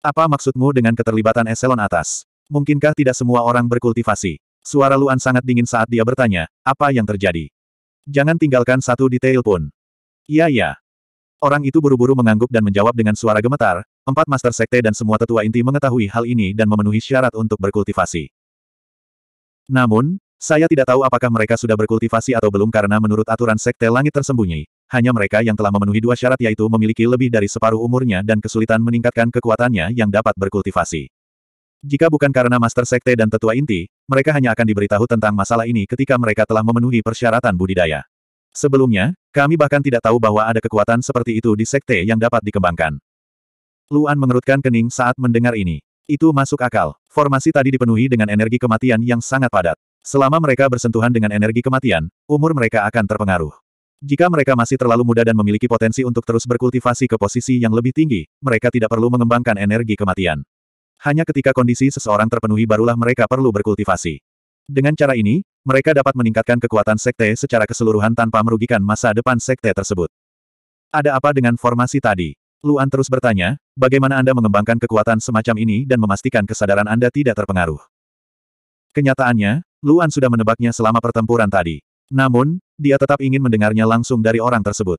Apa maksudmu dengan keterlibatan eselon atas? Mungkinkah tidak semua orang berkultivasi? Suara Luan sangat dingin saat dia bertanya, apa yang terjadi? Jangan tinggalkan satu detail pun. Iya ya, Orang itu buru-buru mengangguk dan menjawab dengan suara gemetar, empat master sekte dan semua tetua inti mengetahui hal ini dan memenuhi syarat untuk berkultivasi. Namun, saya tidak tahu apakah mereka sudah berkultivasi atau belum karena menurut aturan sekte langit tersembunyi, hanya mereka yang telah memenuhi dua syarat yaitu memiliki lebih dari separuh umurnya dan kesulitan meningkatkan kekuatannya yang dapat berkultivasi. Jika bukan karena master sekte dan tetua inti, mereka hanya akan diberitahu tentang masalah ini ketika mereka telah memenuhi persyaratan budidaya. Sebelumnya, kami bahkan tidak tahu bahwa ada kekuatan seperti itu di sekte yang dapat dikembangkan. Luan mengerutkan kening saat mendengar ini. Itu masuk akal. Formasi tadi dipenuhi dengan energi kematian yang sangat padat. Selama mereka bersentuhan dengan energi kematian, umur mereka akan terpengaruh. Jika mereka masih terlalu muda dan memiliki potensi untuk terus berkultivasi ke posisi yang lebih tinggi, mereka tidak perlu mengembangkan energi kematian. Hanya ketika kondisi seseorang terpenuhi barulah mereka perlu berkultivasi. Dengan cara ini, mereka dapat meningkatkan kekuatan sekte secara keseluruhan tanpa merugikan masa depan sekte tersebut. Ada apa dengan formasi tadi? Luan terus bertanya, bagaimana Anda mengembangkan kekuatan semacam ini dan memastikan kesadaran Anda tidak terpengaruh? Kenyataannya, Luan sudah menebaknya selama pertempuran tadi. Namun, dia tetap ingin mendengarnya langsung dari orang tersebut.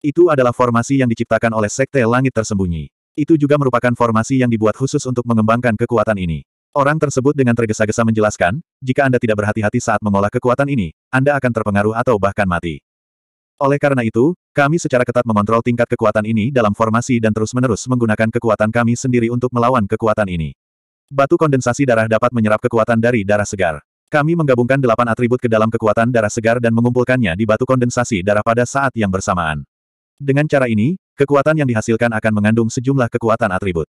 Itu adalah formasi yang diciptakan oleh Sekte Langit Tersembunyi. Itu juga merupakan formasi yang dibuat khusus untuk mengembangkan kekuatan ini. Orang tersebut dengan tergesa-gesa menjelaskan, jika Anda tidak berhati-hati saat mengolah kekuatan ini, Anda akan terpengaruh atau bahkan mati. Oleh karena itu, kami secara ketat mengontrol tingkat kekuatan ini dalam formasi dan terus-menerus menggunakan kekuatan kami sendiri untuk melawan kekuatan ini. Batu kondensasi darah dapat menyerap kekuatan dari darah segar. Kami menggabungkan delapan atribut ke dalam kekuatan darah segar dan mengumpulkannya di batu kondensasi darah pada saat yang bersamaan. Dengan cara ini, kekuatan yang dihasilkan akan mengandung sejumlah kekuatan atribut.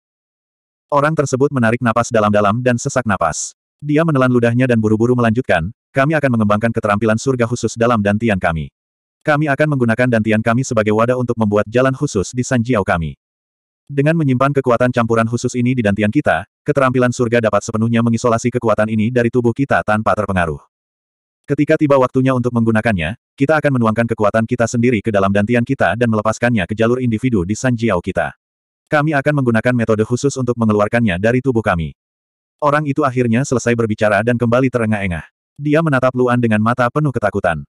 Orang tersebut menarik napas dalam-dalam dan sesak napas. Dia menelan ludahnya dan buru-buru melanjutkan, kami akan mengembangkan keterampilan surga khusus dalam dantian kami. Kami akan menggunakan dantian kami sebagai wadah untuk membuat jalan khusus di Sanjiao kami. Dengan menyimpan kekuatan campuran khusus ini di dantian kita, keterampilan surga dapat sepenuhnya mengisolasi kekuatan ini dari tubuh kita tanpa terpengaruh. Ketika tiba waktunya untuk menggunakannya, kita akan menuangkan kekuatan kita sendiri ke dalam dantian kita dan melepaskannya ke jalur individu di Sanjiao kita. Kami akan menggunakan metode khusus untuk mengeluarkannya dari tubuh kami. Orang itu akhirnya selesai berbicara dan kembali terengah-engah. Dia menatap Luan dengan mata penuh ketakutan.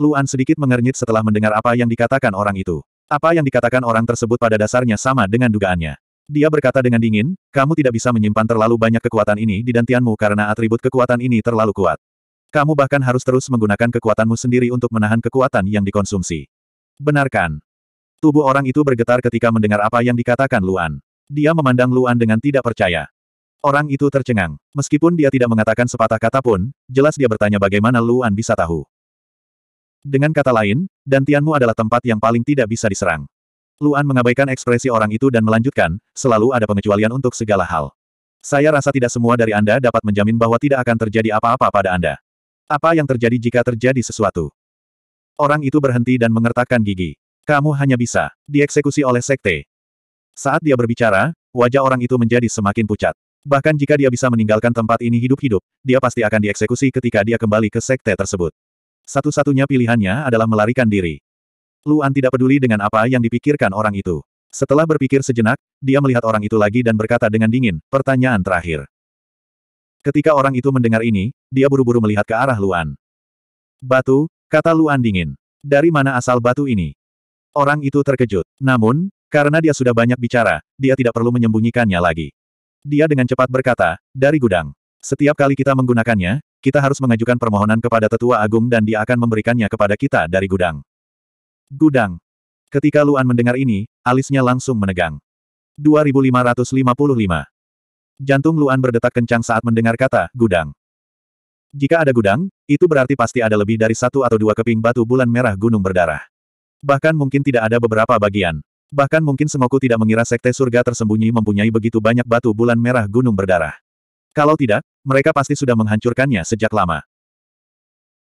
Luan sedikit mengernyit setelah mendengar apa yang dikatakan orang itu. Apa yang dikatakan orang tersebut pada dasarnya sama dengan dugaannya. Dia berkata dengan dingin, kamu tidak bisa menyimpan terlalu banyak kekuatan ini di dantianmu karena atribut kekuatan ini terlalu kuat. Kamu bahkan harus terus menggunakan kekuatanmu sendiri untuk menahan kekuatan yang dikonsumsi. Benarkan, Tubuh orang itu bergetar ketika mendengar apa yang dikatakan Luan. Dia memandang Luan dengan tidak percaya. Orang itu tercengang. Meskipun dia tidak mengatakan sepatah kata pun, jelas dia bertanya bagaimana Luan bisa tahu. Dengan kata lain, Dantianmu adalah tempat yang paling tidak bisa diserang. Luan mengabaikan ekspresi orang itu dan melanjutkan, selalu ada pengecualian untuk segala hal. Saya rasa tidak semua dari Anda dapat menjamin bahwa tidak akan terjadi apa-apa pada Anda. Apa yang terjadi jika terjadi sesuatu? Orang itu berhenti dan mengertakkan gigi. Kamu hanya bisa dieksekusi oleh sekte. Saat dia berbicara, wajah orang itu menjadi semakin pucat. Bahkan jika dia bisa meninggalkan tempat ini hidup-hidup, dia pasti akan dieksekusi ketika dia kembali ke sekte tersebut. Satu-satunya pilihannya adalah melarikan diri. Luan tidak peduli dengan apa yang dipikirkan orang itu. Setelah berpikir sejenak, dia melihat orang itu lagi dan berkata dengan dingin, pertanyaan terakhir. Ketika orang itu mendengar ini, dia buru-buru melihat ke arah Luan. Batu, kata Luan dingin. Dari mana asal batu ini? Orang itu terkejut. Namun, karena dia sudah banyak bicara, dia tidak perlu menyembunyikannya lagi. Dia dengan cepat berkata, dari gudang. Setiap kali kita menggunakannya, kita harus mengajukan permohonan kepada tetua agung dan dia akan memberikannya kepada kita dari gudang. Gudang. Ketika Luan mendengar ini, alisnya langsung menegang. 2555. Jantung Luan berdetak kencang saat mendengar kata, gudang. Jika ada gudang, itu berarti pasti ada lebih dari satu atau dua keping batu bulan merah gunung berdarah. Bahkan mungkin tidak ada beberapa bagian. Bahkan mungkin Sengoku tidak mengira sekte surga tersembunyi mempunyai begitu banyak batu bulan merah gunung berdarah. Kalau tidak, mereka pasti sudah menghancurkannya sejak lama.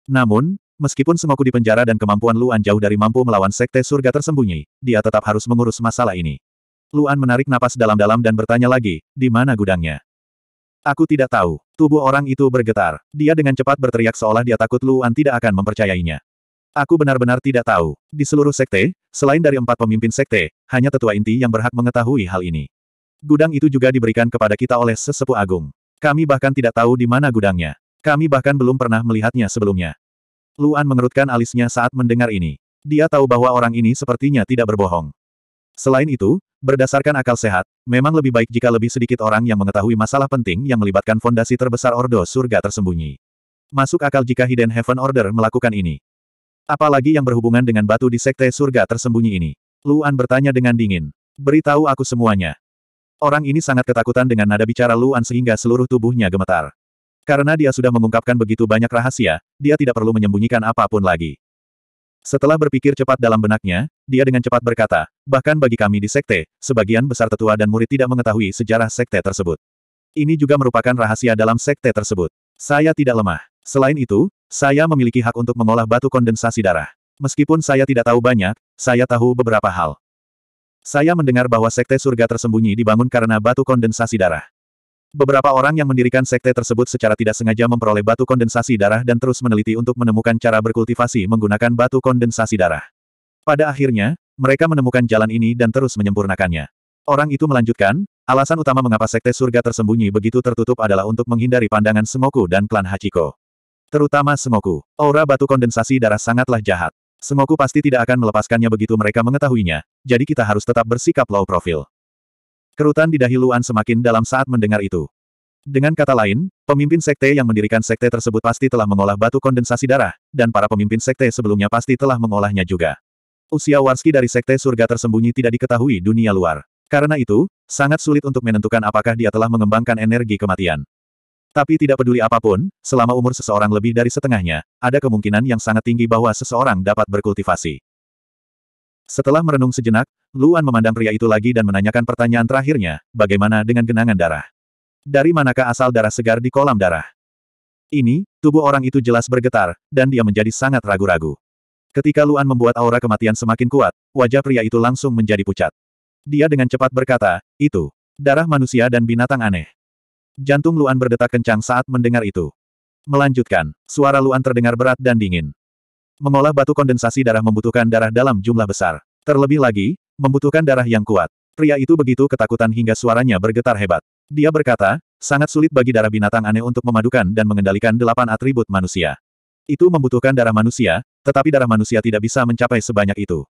Namun, meskipun Sengoku dipenjara dan kemampuan Luan jauh dari mampu melawan sekte surga tersembunyi, dia tetap harus mengurus masalah ini. Luan menarik napas dalam-dalam dan bertanya lagi, di mana gudangnya? Aku tidak tahu. Tubuh orang itu bergetar. Dia dengan cepat berteriak seolah dia takut Luan tidak akan mempercayainya. Aku benar-benar tidak tahu. Di seluruh sekte, selain dari empat pemimpin sekte, hanya tetua inti yang berhak mengetahui hal ini. Gudang itu juga diberikan kepada kita oleh sesepuh agung. Kami bahkan tidak tahu di mana gudangnya. Kami bahkan belum pernah melihatnya sebelumnya. Luan mengerutkan alisnya saat mendengar ini. Dia tahu bahwa orang ini sepertinya tidak berbohong. Selain itu, berdasarkan akal sehat, memang lebih baik jika lebih sedikit orang yang mengetahui masalah penting yang melibatkan fondasi terbesar Ordo Surga tersembunyi. Masuk akal jika Hidden Heaven Order melakukan ini. Apalagi yang berhubungan dengan batu di sekte surga tersembunyi ini. Luan bertanya dengan dingin. Beritahu aku semuanya. Orang ini sangat ketakutan dengan nada bicara Luan sehingga seluruh tubuhnya gemetar. Karena dia sudah mengungkapkan begitu banyak rahasia, dia tidak perlu menyembunyikan apapun lagi. Setelah berpikir cepat dalam benaknya, dia dengan cepat berkata, bahkan bagi kami di sekte, sebagian besar tetua dan murid tidak mengetahui sejarah sekte tersebut. Ini juga merupakan rahasia dalam sekte tersebut. Saya tidak lemah. Selain itu, saya memiliki hak untuk mengolah batu kondensasi darah. Meskipun saya tidak tahu banyak, saya tahu beberapa hal. Saya mendengar bahwa sekte surga tersembunyi dibangun karena batu kondensasi darah. Beberapa orang yang mendirikan sekte tersebut secara tidak sengaja memperoleh batu kondensasi darah dan terus meneliti untuk menemukan cara berkultivasi menggunakan batu kondensasi darah. Pada akhirnya, mereka menemukan jalan ini dan terus menyempurnakannya. Orang itu melanjutkan, alasan utama mengapa sekte surga tersembunyi begitu tertutup adalah untuk menghindari pandangan Semoku dan klan Hachiko. Terutama Semoku. Aura batu kondensasi darah sangatlah jahat. Semoku pasti tidak akan melepaskannya begitu mereka mengetahuinya, jadi kita harus tetap bersikap low profile. Kerutan di dahi Luan semakin dalam saat mendengar itu. Dengan kata lain, pemimpin sekte yang mendirikan sekte tersebut pasti telah mengolah batu kondensasi darah, dan para pemimpin sekte sebelumnya pasti telah mengolahnya juga. Usia Warski dari sekte surga tersembunyi tidak diketahui dunia luar. Karena itu, sangat sulit untuk menentukan apakah dia telah mengembangkan energi kematian. Tapi tidak peduli apapun, selama umur seseorang lebih dari setengahnya, ada kemungkinan yang sangat tinggi bahwa seseorang dapat berkultivasi. Setelah merenung sejenak, Luan memandang pria itu lagi dan menanyakan pertanyaan terakhirnya, bagaimana dengan genangan darah? Dari manakah asal darah segar di kolam darah? Ini, tubuh orang itu jelas bergetar, dan dia menjadi sangat ragu-ragu. Ketika Luan membuat aura kematian semakin kuat, wajah pria itu langsung menjadi pucat. Dia dengan cepat berkata, itu, darah manusia dan binatang aneh. Jantung Luan berdetak kencang saat mendengar itu. Melanjutkan, suara Luan terdengar berat dan dingin. Mengolah batu kondensasi darah membutuhkan darah dalam jumlah besar. Terlebih lagi, membutuhkan darah yang kuat. Pria itu begitu ketakutan hingga suaranya bergetar hebat. Dia berkata, sangat sulit bagi darah binatang aneh untuk memadukan dan mengendalikan delapan atribut manusia. Itu membutuhkan darah manusia, tetapi darah manusia tidak bisa mencapai sebanyak itu.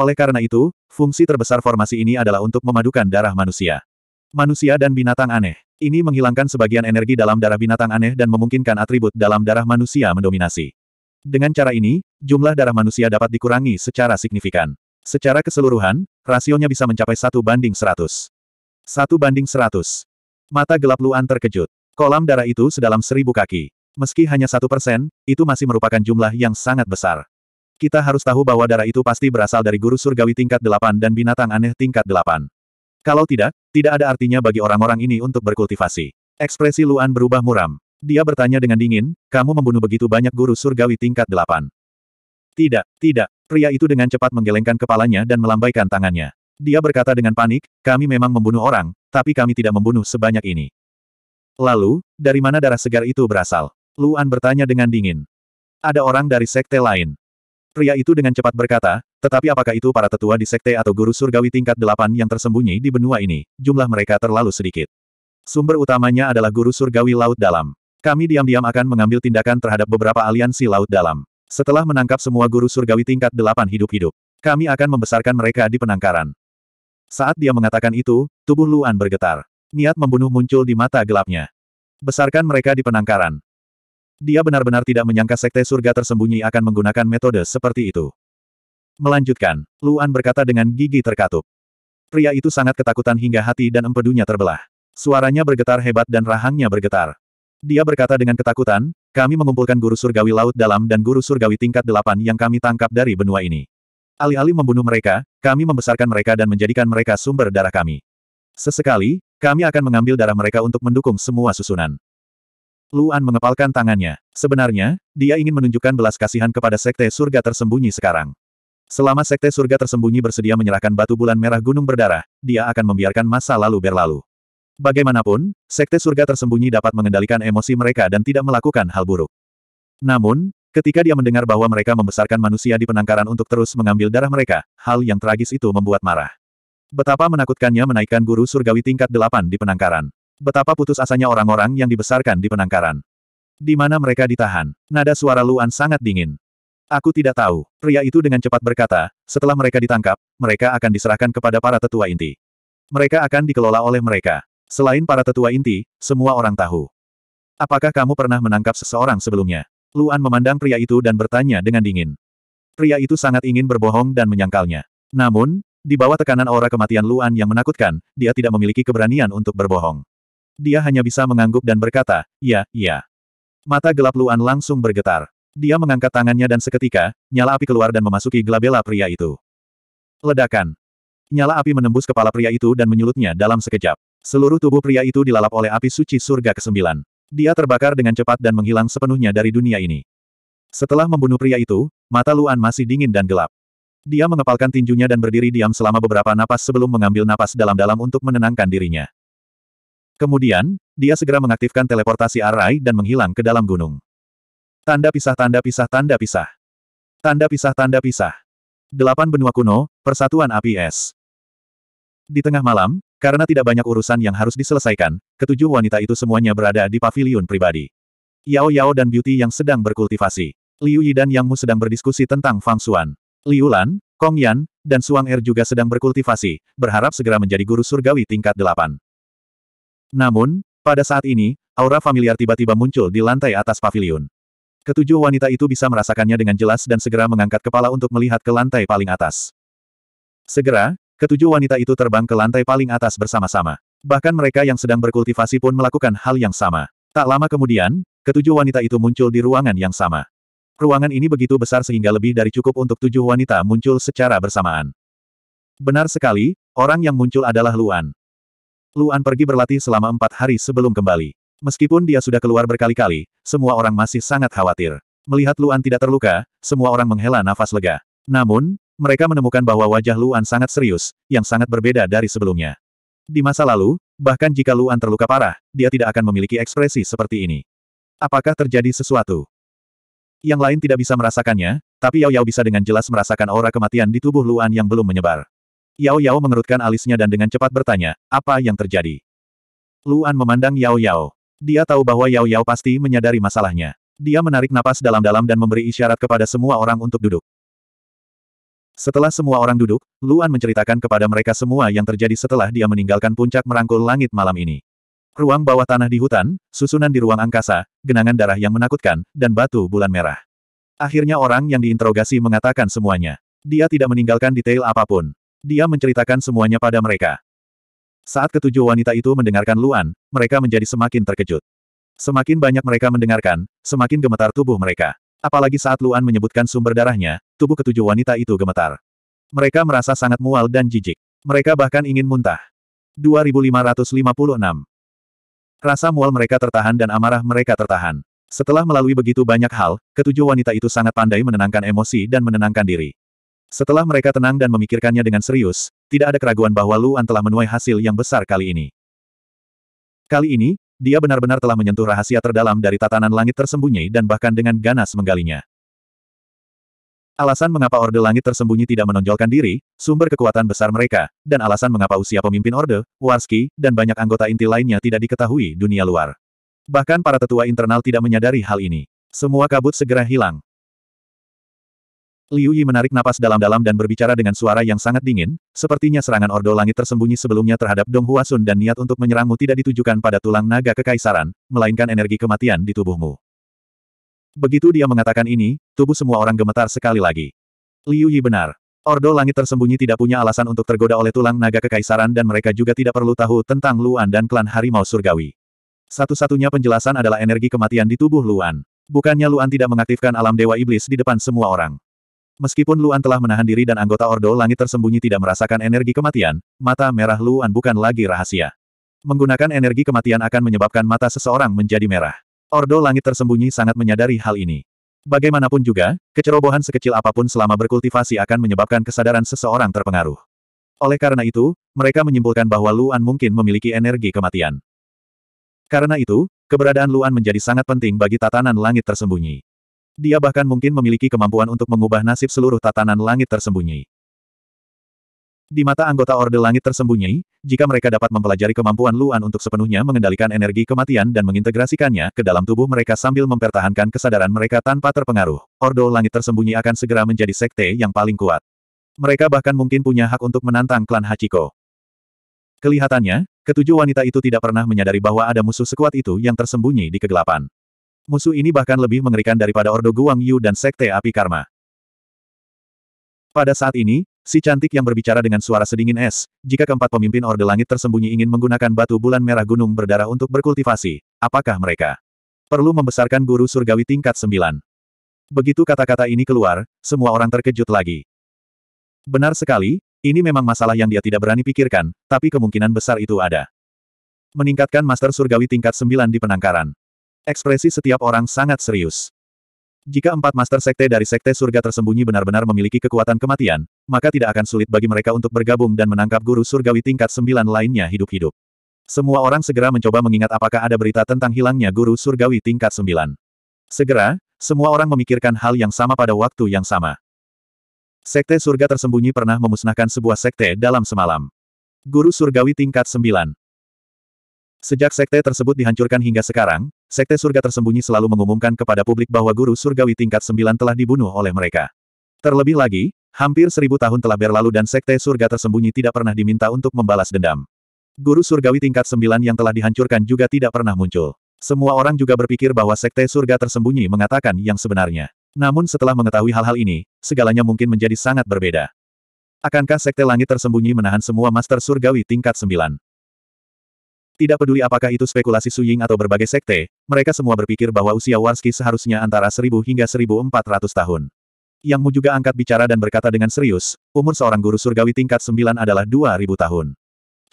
Oleh karena itu, fungsi terbesar formasi ini adalah untuk memadukan darah manusia. Manusia dan binatang aneh. Ini menghilangkan sebagian energi dalam darah binatang aneh dan memungkinkan atribut dalam darah manusia mendominasi. Dengan cara ini, jumlah darah manusia dapat dikurangi secara signifikan. Secara keseluruhan, rasionya bisa mencapai satu banding 100. 1 banding 100. Mata gelap Luan terkejut. Kolam darah itu sedalam seribu kaki. Meski hanya satu persen, itu masih merupakan jumlah yang sangat besar. Kita harus tahu bahwa darah itu pasti berasal dari guru surgawi tingkat 8 dan binatang aneh tingkat 8. Kalau tidak, tidak ada artinya bagi orang-orang ini untuk berkultivasi. Ekspresi Luan berubah muram. Dia bertanya dengan dingin, kamu membunuh begitu banyak guru surgawi tingkat delapan. Tidak, tidak. Pria itu dengan cepat menggelengkan kepalanya dan melambaikan tangannya. Dia berkata dengan panik, kami memang membunuh orang, tapi kami tidak membunuh sebanyak ini. Lalu, dari mana darah segar itu berasal? Luan bertanya dengan dingin. Ada orang dari sekte lain. Pria itu dengan cepat berkata, tetapi apakah itu para tetua di sekte atau guru surgawi tingkat delapan yang tersembunyi di benua ini, jumlah mereka terlalu sedikit. Sumber utamanya adalah guru surgawi Laut Dalam. Kami diam-diam akan mengambil tindakan terhadap beberapa aliansi Laut Dalam. Setelah menangkap semua guru surgawi tingkat delapan hidup-hidup, kami akan membesarkan mereka di penangkaran. Saat dia mengatakan itu, tubuh Luan bergetar. Niat membunuh muncul di mata gelapnya. Besarkan mereka di penangkaran. Dia benar-benar tidak menyangka sekte surga tersembunyi akan menggunakan metode seperti itu. Melanjutkan, Luan berkata dengan gigi terkatup. Pria itu sangat ketakutan hingga hati dan empedunya terbelah. Suaranya bergetar hebat dan rahangnya bergetar. Dia berkata dengan ketakutan, kami mengumpulkan guru surgawi laut dalam dan guru surgawi tingkat delapan yang kami tangkap dari benua ini. Alih-alih membunuh mereka, kami membesarkan mereka dan menjadikan mereka sumber darah kami. Sesekali, kami akan mengambil darah mereka untuk mendukung semua susunan. Luan mengepalkan tangannya. Sebenarnya, dia ingin menunjukkan belas kasihan kepada sekte surga tersembunyi sekarang. Selama sekte surga tersembunyi bersedia menyerahkan batu bulan merah gunung berdarah, dia akan membiarkan masa lalu berlalu. Bagaimanapun, sekte surga tersembunyi dapat mengendalikan emosi mereka dan tidak melakukan hal buruk. Namun, ketika dia mendengar bahwa mereka membesarkan manusia di penangkaran untuk terus mengambil darah mereka, hal yang tragis itu membuat marah. Betapa menakutkannya menaikkan guru surgawi tingkat delapan di penangkaran betapa putus asanya orang-orang yang dibesarkan di penangkaran. Di mana mereka ditahan? Nada suara Luan sangat dingin. Aku tidak tahu. Pria itu dengan cepat berkata, setelah mereka ditangkap, mereka akan diserahkan kepada para tetua inti. Mereka akan dikelola oleh mereka. Selain para tetua inti, semua orang tahu. Apakah kamu pernah menangkap seseorang sebelumnya? Luan memandang pria itu dan bertanya dengan dingin. Pria itu sangat ingin berbohong dan menyangkalnya. Namun, di bawah tekanan aura kematian Luan yang menakutkan, dia tidak memiliki keberanian untuk berbohong. Dia hanya bisa mengangguk dan berkata, ya, ya. Mata gelap Luan langsung bergetar. Dia mengangkat tangannya dan seketika, nyala api keluar dan memasuki gelabela pria itu. Ledakan. Nyala api menembus kepala pria itu dan menyulutnya dalam sekejap. Seluruh tubuh pria itu dilalap oleh api suci surga ke-9. Dia terbakar dengan cepat dan menghilang sepenuhnya dari dunia ini. Setelah membunuh pria itu, mata Luan masih dingin dan gelap. Dia mengepalkan tinjunya dan berdiri diam selama beberapa napas sebelum mengambil napas dalam-dalam untuk menenangkan dirinya. Kemudian, dia segera mengaktifkan teleportasi arai dan menghilang ke dalam gunung. Tanda pisah tanda pisah tanda pisah. Tanda pisah tanda pisah. Delapan benua kuno, persatuan api es. Di tengah malam, karena tidak banyak urusan yang harus diselesaikan, ketujuh wanita itu semuanya berada di paviliun pribadi. Yao Yao dan Beauty yang sedang berkultivasi. Liu Yi dan Yang Mu sedang berdiskusi tentang Fang Xuan. Liu Lan, Kong Yan, dan Suang Er juga sedang berkultivasi, berharap segera menjadi guru surgawi tingkat delapan. Namun, pada saat ini, aura familiar tiba-tiba muncul di lantai atas pavilion. Ketujuh wanita itu bisa merasakannya dengan jelas dan segera mengangkat kepala untuk melihat ke lantai paling atas. Segera, ketujuh wanita itu terbang ke lantai paling atas bersama-sama. Bahkan mereka yang sedang berkultivasi pun melakukan hal yang sama. Tak lama kemudian, ketujuh wanita itu muncul di ruangan yang sama. Ruangan ini begitu besar sehingga lebih dari cukup untuk tujuh wanita muncul secara bersamaan. Benar sekali, orang yang muncul adalah Luan. Luan pergi berlatih selama empat hari sebelum kembali. Meskipun dia sudah keluar berkali-kali, semua orang masih sangat khawatir. Melihat Luan tidak terluka, semua orang menghela nafas lega. Namun, mereka menemukan bahwa wajah Luan sangat serius, yang sangat berbeda dari sebelumnya. Di masa lalu, bahkan jika Luan terluka parah, dia tidak akan memiliki ekspresi seperti ini. Apakah terjadi sesuatu? Yang lain tidak bisa merasakannya, tapi Yao Yao bisa dengan jelas merasakan aura kematian di tubuh Luan yang belum menyebar. Yao Yao mengerutkan alisnya dan dengan cepat bertanya, apa yang terjadi? Luan memandang Yao Yao. Dia tahu bahwa Yao Yao pasti menyadari masalahnya. Dia menarik napas dalam-dalam dan memberi isyarat kepada semua orang untuk duduk. Setelah semua orang duduk, Luan menceritakan kepada mereka semua yang terjadi setelah dia meninggalkan puncak merangkul langit malam ini. Ruang bawah tanah di hutan, susunan di ruang angkasa, genangan darah yang menakutkan, dan batu bulan merah. Akhirnya orang yang diinterogasi mengatakan semuanya. Dia tidak meninggalkan detail apapun. Dia menceritakan semuanya pada mereka. Saat ketujuh wanita itu mendengarkan Luan, mereka menjadi semakin terkejut. Semakin banyak mereka mendengarkan, semakin gemetar tubuh mereka. Apalagi saat Luan menyebutkan sumber darahnya, tubuh ketujuh wanita itu gemetar. Mereka merasa sangat mual dan jijik. Mereka bahkan ingin muntah. 2556 Rasa mual mereka tertahan dan amarah mereka tertahan. Setelah melalui begitu banyak hal, ketujuh wanita itu sangat pandai menenangkan emosi dan menenangkan diri. Setelah mereka tenang dan memikirkannya dengan serius, tidak ada keraguan bahwa Luan telah menuai hasil yang besar kali ini. Kali ini, dia benar-benar telah menyentuh rahasia terdalam dari tatanan langit tersembunyi dan bahkan dengan ganas menggalinya. Alasan mengapa Orde Langit tersembunyi tidak menonjolkan diri, sumber kekuatan besar mereka, dan alasan mengapa usia pemimpin Orde, Warski, dan banyak anggota inti lainnya tidak diketahui dunia luar. Bahkan para tetua internal tidak menyadari hal ini. Semua kabut segera hilang. Liu Yi menarik napas dalam-dalam dan berbicara dengan suara yang sangat dingin, sepertinya serangan Ordo Langit tersembunyi sebelumnya terhadap Dong Huasun dan niat untuk menyerangmu tidak ditujukan pada tulang naga kekaisaran, melainkan energi kematian di tubuhmu. Begitu dia mengatakan ini, tubuh semua orang gemetar sekali lagi. Liu Yi benar. Ordo Langit tersembunyi tidak punya alasan untuk tergoda oleh tulang naga kekaisaran dan mereka juga tidak perlu tahu tentang Luan dan klan Harimau Surgawi. Satu-satunya penjelasan adalah energi kematian di tubuh Luan. Bukannya Luan tidak mengaktifkan alam Dewa Iblis di depan semua orang. Meskipun Luan telah menahan diri dan anggota Ordo Langit tersembunyi tidak merasakan energi kematian, mata merah Luan bukan lagi rahasia. Menggunakan energi kematian akan menyebabkan mata seseorang menjadi merah. Ordo Langit tersembunyi sangat menyadari hal ini. Bagaimanapun juga, kecerobohan sekecil apapun selama berkultivasi akan menyebabkan kesadaran seseorang terpengaruh. Oleh karena itu, mereka menyimpulkan bahwa Luan mungkin memiliki energi kematian. Karena itu, keberadaan Luan menjadi sangat penting bagi tatanan langit tersembunyi. Dia bahkan mungkin memiliki kemampuan untuk mengubah nasib seluruh tatanan langit tersembunyi. Di mata anggota Orde Langit tersembunyi, jika mereka dapat mempelajari kemampuan Luan untuk sepenuhnya mengendalikan energi kematian dan mengintegrasikannya ke dalam tubuh mereka sambil mempertahankan kesadaran mereka tanpa terpengaruh, Orde Langit tersembunyi akan segera menjadi sekte yang paling kuat. Mereka bahkan mungkin punya hak untuk menantang klan Hachiko. Kelihatannya, ketujuh wanita itu tidak pernah menyadari bahwa ada musuh sekuat itu yang tersembunyi di kegelapan. Musuh ini bahkan lebih mengerikan daripada Ordo Guang Yu dan Sekte Api Karma. Pada saat ini, si cantik yang berbicara dengan suara sedingin es, jika keempat pemimpin Orde Langit tersembunyi ingin menggunakan batu bulan merah gunung berdarah untuk berkultivasi, apakah mereka perlu membesarkan guru surgawi tingkat Sembilan? Begitu kata-kata ini keluar, semua orang terkejut lagi. Benar sekali, ini memang masalah yang dia tidak berani pikirkan, tapi kemungkinan besar itu ada. Meningkatkan Master Surgawi tingkat Sembilan di penangkaran. Ekspresi setiap orang sangat serius. Jika empat master sekte dari sekte surga tersembunyi benar-benar memiliki kekuatan kematian, maka tidak akan sulit bagi mereka untuk bergabung dan menangkap guru surgawi tingkat sembilan lainnya hidup-hidup. Semua orang segera mencoba mengingat apakah ada berita tentang hilangnya guru surgawi tingkat sembilan. Segera, semua orang memikirkan hal yang sama pada waktu yang sama. Sekte surga tersembunyi pernah memusnahkan sebuah sekte dalam semalam. Guru surgawi tingkat sembilan. Sejak sekte tersebut dihancurkan hingga sekarang, sekte surga tersembunyi selalu mengumumkan kepada publik bahwa guru surgawi tingkat sembilan telah dibunuh oleh mereka. Terlebih lagi, hampir seribu tahun telah berlalu dan sekte surga tersembunyi tidak pernah diminta untuk membalas dendam. Guru surgawi tingkat sembilan yang telah dihancurkan juga tidak pernah muncul. Semua orang juga berpikir bahwa sekte surga tersembunyi mengatakan yang sebenarnya. Namun setelah mengetahui hal-hal ini, segalanya mungkin menjadi sangat berbeda. Akankah sekte langit tersembunyi menahan semua master surgawi tingkat sembilan? Tidak peduli apakah itu spekulasi Suying atau berbagai sekte, mereka semua berpikir bahwa usia Warski seharusnya antara 1000 hingga 1400 tahun. Yang Mu juga angkat bicara dan berkata dengan serius, umur seorang guru surgawi tingkat 9 adalah 2000 tahun.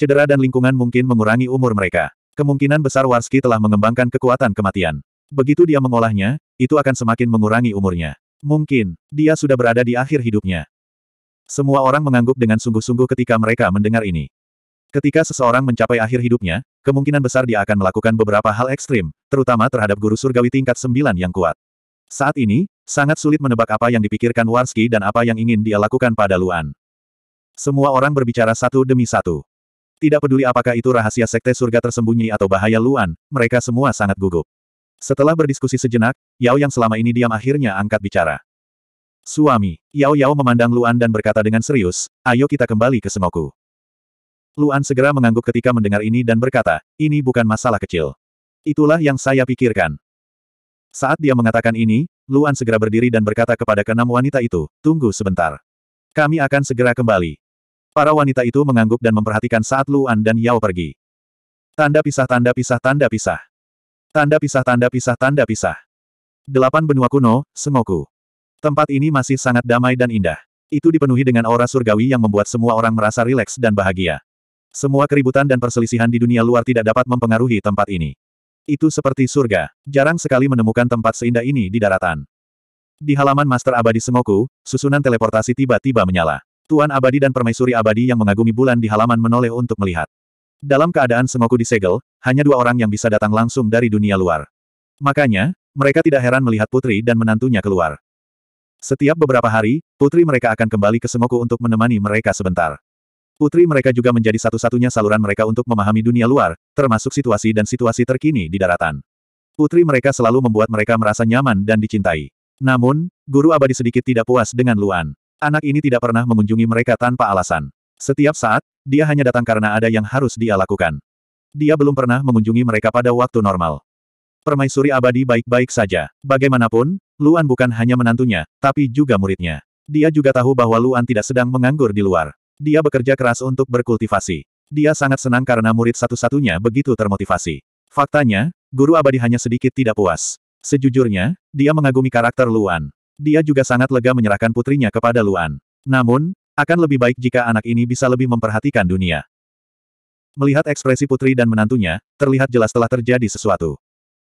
Cedera dan lingkungan mungkin mengurangi umur mereka. Kemungkinan besar Warski telah mengembangkan kekuatan kematian. Begitu dia mengolahnya, itu akan semakin mengurangi umurnya. Mungkin, dia sudah berada di akhir hidupnya. Semua orang mengangguk dengan sungguh-sungguh ketika mereka mendengar ini. Ketika seseorang mencapai akhir hidupnya, kemungkinan besar dia akan melakukan beberapa hal ekstrim, terutama terhadap guru surgawi tingkat 9 yang kuat. Saat ini, sangat sulit menebak apa yang dipikirkan Warski dan apa yang ingin dia lakukan pada Luan. Semua orang berbicara satu demi satu. Tidak peduli apakah itu rahasia sekte surga tersembunyi atau bahaya Luan, mereka semua sangat gugup. Setelah berdiskusi sejenak, Yao yang selama ini diam akhirnya angkat bicara. Suami, Yao Yao memandang Luan dan berkata dengan serius, ayo kita kembali ke Semoku. Luan segera mengangguk ketika mendengar ini dan berkata, ini bukan masalah kecil. Itulah yang saya pikirkan. Saat dia mengatakan ini, Luan segera berdiri dan berkata kepada keenam wanita itu, tunggu sebentar. Kami akan segera kembali. Para wanita itu mengangguk dan memperhatikan saat Luan dan Yao pergi. Tanda pisah tanda pisah tanda pisah. Tanda pisah tanda pisah tanda pisah. Delapan benua kuno, Sengoku. Tempat ini masih sangat damai dan indah. Itu dipenuhi dengan aura surgawi yang membuat semua orang merasa rileks dan bahagia. Semua keributan dan perselisihan di dunia luar tidak dapat mempengaruhi tempat ini. Itu seperti surga, jarang sekali menemukan tempat seindah ini di daratan. Di halaman Master Abadi Semoku, susunan teleportasi tiba-tiba menyala. Tuan Abadi dan Permaisuri Abadi yang mengagumi bulan di halaman menoleh untuk melihat. Dalam keadaan Semoku disegel, hanya dua orang yang bisa datang langsung dari dunia luar. Makanya, mereka tidak heran melihat putri dan menantunya keluar. Setiap beberapa hari, putri mereka akan kembali ke Semoku untuk menemani mereka sebentar. Putri mereka juga menjadi satu-satunya saluran mereka untuk memahami dunia luar, termasuk situasi dan situasi terkini di daratan. Putri mereka selalu membuat mereka merasa nyaman dan dicintai. Namun, guru abadi sedikit tidak puas dengan Luan. Anak ini tidak pernah mengunjungi mereka tanpa alasan. Setiap saat, dia hanya datang karena ada yang harus dia lakukan. Dia belum pernah mengunjungi mereka pada waktu normal. Permaisuri abadi baik-baik saja. Bagaimanapun, Luan bukan hanya menantunya, tapi juga muridnya. Dia juga tahu bahwa Luan tidak sedang menganggur di luar. Dia bekerja keras untuk berkultivasi. Dia sangat senang karena murid satu-satunya begitu termotivasi. Faktanya, guru abadi hanya sedikit tidak puas. Sejujurnya, dia mengagumi karakter Luan. Dia juga sangat lega menyerahkan putrinya kepada Luan. Namun, akan lebih baik jika anak ini bisa lebih memperhatikan dunia. Melihat ekspresi putri dan menantunya, terlihat jelas telah terjadi sesuatu.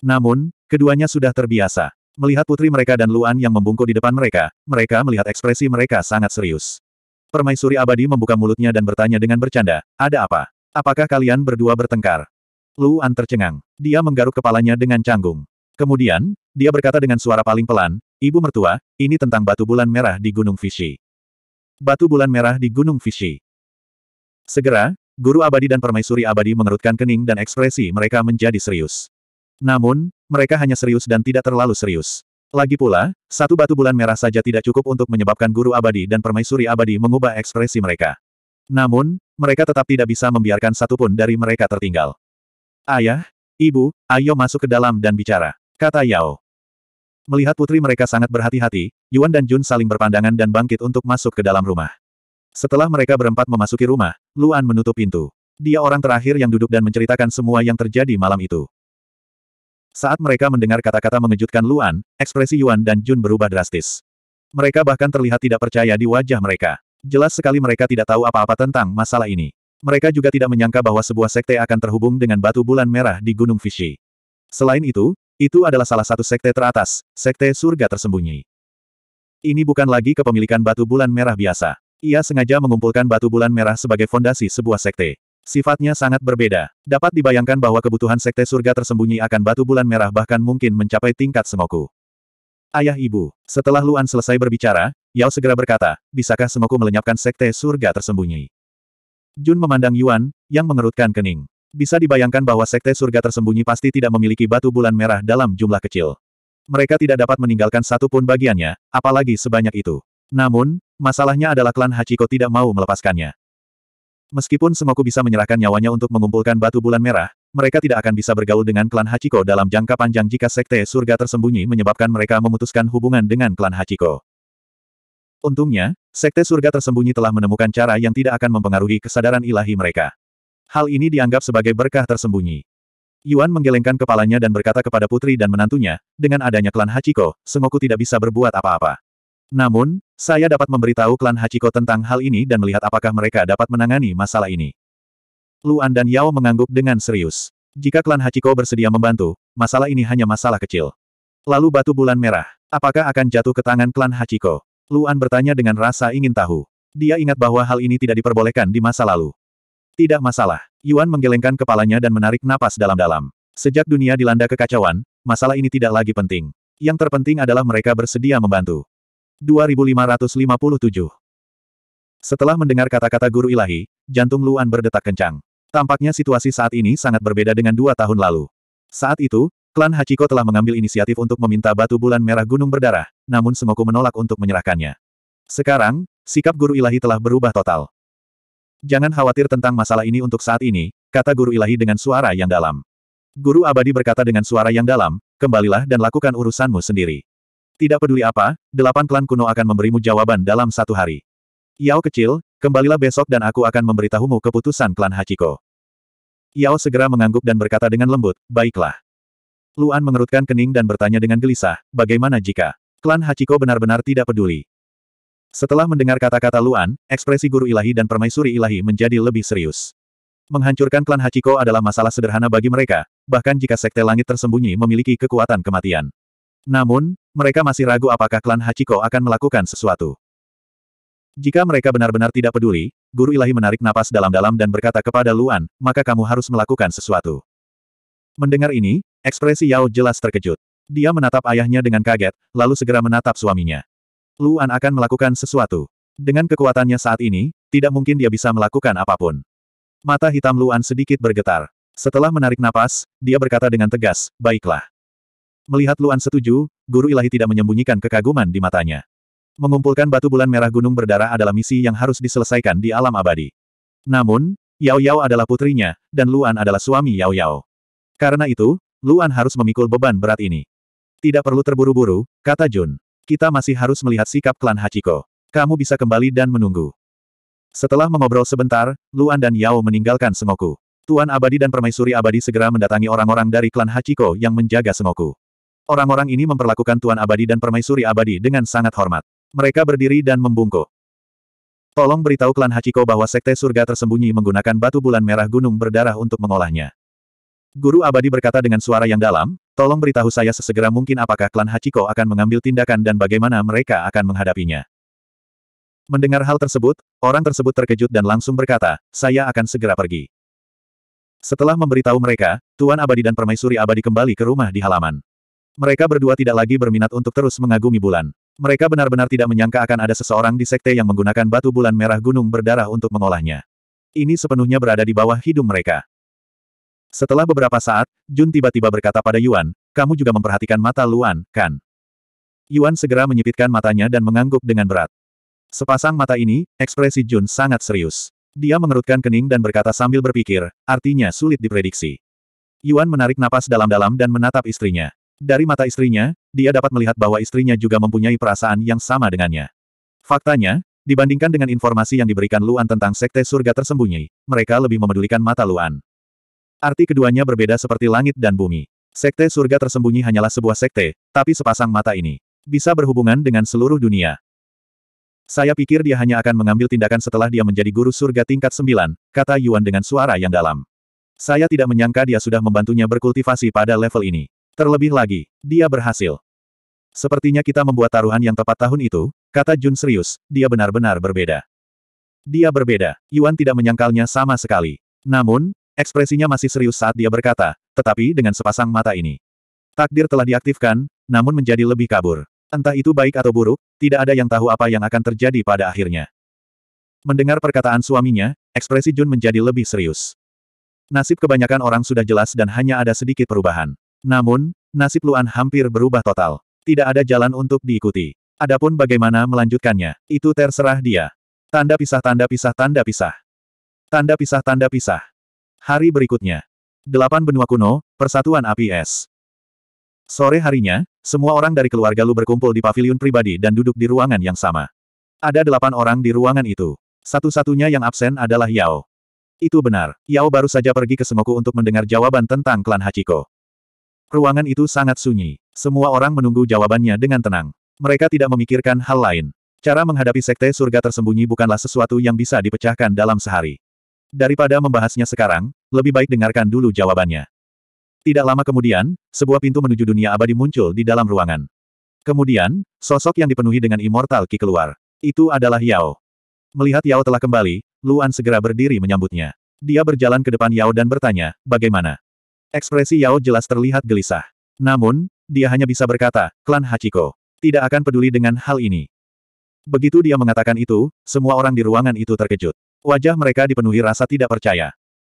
Namun, keduanya sudah terbiasa. Melihat putri mereka dan Luan yang membungkuk di depan mereka, mereka melihat ekspresi mereka sangat serius. Permaisuri abadi membuka mulutnya dan bertanya dengan bercanda, ada apa? Apakah kalian berdua bertengkar? Luan tercengang. Dia menggaruk kepalanya dengan canggung. Kemudian, dia berkata dengan suara paling pelan, Ibu mertua, ini tentang batu bulan merah di Gunung Fishi. Batu bulan merah di Gunung Fishi." Segera, guru abadi dan permaisuri abadi mengerutkan kening dan ekspresi mereka menjadi serius. Namun, mereka hanya serius dan tidak terlalu serius. Lagi pula, satu batu bulan merah saja tidak cukup untuk menyebabkan guru abadi dan permaisuri abadi mengubah ekspresi mereka. Namun, mereka tetap tidak bisa membiarkan satupun dari mereka tertinggal. Ayah, ibu, ayo masuk ke dalam dan bicara, kata Yao. Melihat putri mereka sangat berhati-hati, Yuan dan Jun saling berpandangan dan bangkit untuk masuk ke dalam rumah. Setelah mereka berempat memasuki rumah, Luan menutup pintu. Dia orang terakhir yang duduk dan menceritakan semua yang terjadi malam itu. Saat mereka mendengar kata-kata mengejutkan Luan, ekspresi Yuan dan Jun berubah drastis. Mereka bahkan terlihat tidak percaya di wajah mereka. Jelas sekali mereka tidak tahu apa-apa tentang masalah ini. Mereka juga tidak menyangka bahwa sebuah sekte akan terhubung dengan batu bulan merah di Gunung Fishi. Selain itu, itu adalah salah satu sekte teratas, sekte surga tersembunyi. Ini bukan lagi kepemilikan batu bulan merah biasa. Ia sengaja mengumpulkan batu bulan merah sebagai fondasi sebuah sekte. Sifatnya sangat berbeda. Dapat dibayangkan bahwa kebutuhan sekte surga tersembunyi akan batu bulan merah bahkan mungkin mencapai tingkat Semoku. Ayah ibu, setelah Luan selesai berbicara, Yao segera berkata, bisakah Semoku melenyapkan sekte surga tersembunyi? Jun memandang Yuan, yang mengerutkan kening. Bisa dibayangkan bahwa sekte surga tersembunyi pasti tidak memiliki batu bulan merah dalam jumlah kecil. Mereka tidak dapat meninggalkan satu pun bagiannya, apalagi sebanyak itu. Namun, masalahnya adalah klan Hachiko tidak mau melepaskannya. Meskipun Semoku bisa menyerahkan nyawanya untuk mengumpulkan batu bulan merah, mereka tidak akan bisa bergaul dengan klan Hachiko dalam jangka panjang jika sekte surga tersembunyi menyebabkan mereka memutuskan hubungan dengan klan Hachiko. Untungnya, sekte surga tersembunyi telah menemukan cara yang tidak akan mempengaruhi kesadaran ilahi mereka. Hal ini dianggap sebagai berkah tersembunyi. Yuan menggelengkan kepalanya dan berkata kepada putri dan menantunya, dengan adanya klan Hachiko, Semoku tidak bisa berbuat apa-apa. Namun, saya dapat memberitahu klan Hachiko tentang hal ini dan melihat apakah mereka dapat menangani masalah ini. Luan dan Yao mengangguk dengan serius. Jika klan Hachiko bersedia membantu, masalah ini hanya masalah kecil. Lalu batu bulan merah, apakah akan jatuh ke tangan klan Hachiko? Luan bertanya dengan rasa ingin tahu. Dia ingat bahwa hal ini tidak diperbolehkan di masa lalu. Tidak masalah. Yuan menggelengkan kepalanya dan menarik napas dalam-dalam. Sejak dunia dilanda kekacauan, masalah ini tidak lagi penting. Yang terpenting adalah mereka bersedia membantu. 2557. Setelah mendengar kata-kata guru ilahi, jantung Luan berdetak kencang. Tampaknya situasi saat ini sangat berbeda dengan dua tahun lalu. Saat itu, klan Hachiko telah mengambil inisiatif untuk meminta batu bulan merah gunung berdarah, namun Sengoku menolak untuk menyerahkannya. Sekarang, sikap guru ilahi telah berubah total. Jangan khawatir tentang masalah ini untuk saat ini, kata guru ilahi dengan suara yang dalam. Guru abadi berkata dengan suara yang dalam, kembalilah dan lakukan urusanmu sendiri. Tidak peduli apa, delapan klan kuno akan memberimu jawaban dalam satu hari. Yao kecil, kembalilah besok dan aku akan memberitahumu keputusan klan Hachiko. Yao segera mengangguk dan berkata dengan lembut, baiklah. Luan mengerutkan kening dan bertanya dengan gelisah, bagaimana jika klan Hachiko benar-benar tidak peduli? Setelah mendengar kata-kata Luan, ekspresi guru ilahi dan permaisuri ilahi menjadi lebih serius. Menghancurkan klan Hachiko adalah masalah sederhana bagi mereka, bahkan jika sekte langit tersembunyi memiliki kekuatan kematian. Namun, mereka masih ragu apakah klan Hachiko akan melakukan sesuatu. Jika mereka benar-benar tidak peduli, Guru Ilahi menarik napas dalam-dalam dan berkata kepada Luan, maka kamu harus melakukan sesuatu. Mendengar ini, ekspresi Yao jelas terkejut. Dia menatap ayahnya dengan kaget, lalu segera menatap suaminya. Luan akan melakukan sesuatu. Dengan kekuatannya saat ini, tidak mungkin dia bisa melakukan apapun. Mata hitam Luan sedikit bergetar. Setelah menarik napas, dia berkata dengan tegas, baiklah. Melihat Luan setuju, Guru Ilahi tidak menyembunyikan kekaguman di matanya. Mengumpulkan batu bulan merah gunung berdarah adalah misi yang harus diselesaikan di alam abadi. Namun, Yao Yao adalah putrinya, dan Luan adalah suami Yao Yao. Karena itu, Luan harus memikul beban berat ini. Tidak perlu terburu-buru, kata Jun. Kita masih harus melihat sikap klan Hachiko. Kamu bisa kembali dan menunggu. Setelah mengobrol sebentar, Luan dan Yao meninggalkan Sengoku. Tuan Abadi dan Permaisuri Abadi segera mendatangi orang-orang dari klan Hachiko yang menjaga Sengoku. Orang-orang ini memperlakukan Tuan Abadi dan Permaisuri Abadi dengan sangat hormat. Mereka berdiri dan membungkuk. Tolong beritahu klan Hachiko bahwa Sekte Surga tersembunyi menggunakan batu bulan merah gunung berdarah untuk mengolahnya. Guru Abadi berkata dengan suara yang dalam, tolong beritahu saya sesegera mungkin apakah klan Hachiko akan mengambil tindakan dan bagaimana mereka akan menghadapinya. Mendengar hal tersebut, orang tersebut terkejut dan langsung berkata, saya akan segera pergi. Setelah memberitahu mereka, Tuan Abadi dan Permaisuri Abadi kembali ke rumah di halaman. Mereka berdua tidak lagi berminat untuk terus mengagumi bulan. Mereka benar-benar tidak menyangka akan ada seseorang di sekte yang menggunakan batu bulan merah gunung berdarah untuk mengolahnya. Ini sepenuhnya berada di bawah hidung mereka. Setelah beberapa saat, Jun tiba-tiba berkata pada Yuan, kamu juga memperhatikan mata Luan, kan? Yuan segera menyipitkan matanya dan mengangguk dengan berat. Sepasang mata ini, ekspresi Jun sangat serius. Dia mengerutkan kening dan berkata sambil berpikir, artinya sulit diprediksi. Yuan menarik napas dalam-dalam dan menatap istrinya. Dari mata istrinya, dia dapat melihat bahwa istrinya juga mempunyai perasaan yang sama dengannya. Faktanya, dibandingkan dengan informasi yang diberikan Luan tentang sekte surga tersembunyi, mereka lebih memedulikan mata Luan. Arti keduanya berbeda seperti langit dan bumi. Sekte surga tersembunyi hanyalah sebuah sekte, tapi sepasang mata ini bisa berhubungan dengan seluruh dunia. Saya pikir dia hanya akan mengambil tindakan setelah dia menjadi guru surga tingkat Sembilan, kata Yuan dengan suara yang dalam. Saya tidak menyangka dia sudah membantunya berkultivasi pada level ini. Terlebih lagi, dia berhasil. Sepertinya kita membuat taruhan yang tepat tahun itu, kata Jun serius, dia benar-benar berbeda. Dia berbeda, Yuan tidak menyangkalnya sama sekali. Namun, ekspresinya masih serius saat dia berkata, tetapi dengan sepasang mata ini. Takdir telah diaktifkan, namun menjadi lebih kabur. Entah itu baik atau buruk, tidak ada yang tahu apa yang akan terjadi pada akhirnya. Mendengar perkataan suaminya, ekspresi Jun menjadi lebih serius. Nasib kebanyakan orang sudah jelas dan hanya ada sedikit perubahan. Namun, nasib Luan hampir berubah total. Tidak ada jalan untuk diikuti. Adapun bagaimana melanjutkannya, itu terserah dia. Tanda pisah tanda pisah tanda pisah. Tanda pisah tanda pisah. Hari berikutnya. Delapan benua kuno, Persatuan Api Es. Sore harinya, semua orang dari keluarga Lu berkumpul di pavilion pribadi dan duduk di ruangan yang sama. Ada delapan orang di ruangan itu. Satu-satunya yang absen adalah Yao. Itu benar, Yao baru saja pergi ke semoku untuk mendengar jawaban tentang klan Hachiko. Ruangan itu sangat sunyi. Semua orang menunggu jawabannya dengan tenang. Mereka tidak memikirkan hal lain. Cara menghadapi sekte surga tersembunyi bukanlah sesuatu yang bisa dipecahkan dalam sehari. Daripada membahasnya sekarang, lebih baik dengarkan dulu jawabannya. Tidak lama kemudian, sebuah pintu menuju dunia abadi muncul di dalam ruangan. Kemudian, sosok yang dipenuhi dengan immortal ki keluar. Itu adalah Yao. Melihat Yao telah kembali, Luan segera berdiri menyambutnya. Dia berjalan ke depan Yao dan bertanya, bagaimana? Ekspresi Yao jelas terlihat gelisah. Namun, dia hanya bisa berkata, klan Hachiko. Tidak akan peduli dengan hal ini. Begitu dia mengatakan itu, semua orang di ruangan itu terkejut. Wajah mereka dipenuhi rasa tidak percaya.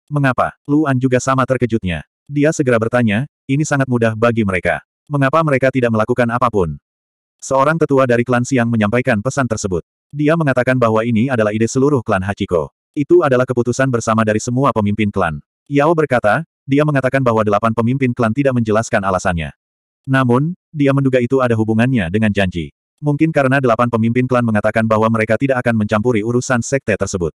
Mengapa? Luan juga sama terkejutnya. Dia segera bertanya, ini sangat mudah bagi mereka. Mengapa mereka tidak melakukan apapun? Seorang tetua dari klan Siang menyampaikan pesan tersebut. Dia mengatakan bahwa ini adalah ide seluruh klan Hachiko. Itu adalah keputusan bersama dari semua pemimpin klan. Yao berkata, dia mengatakan bahwa delapan pemimpin klan tidak menjelaskan alasannya. Namun, dia menduga itu ada hubungannya dengan janji. Mungkin karena delapan pemimpin klan mengatakan bahwa mereka tidak akan mencampuri urusan sekte tersebut.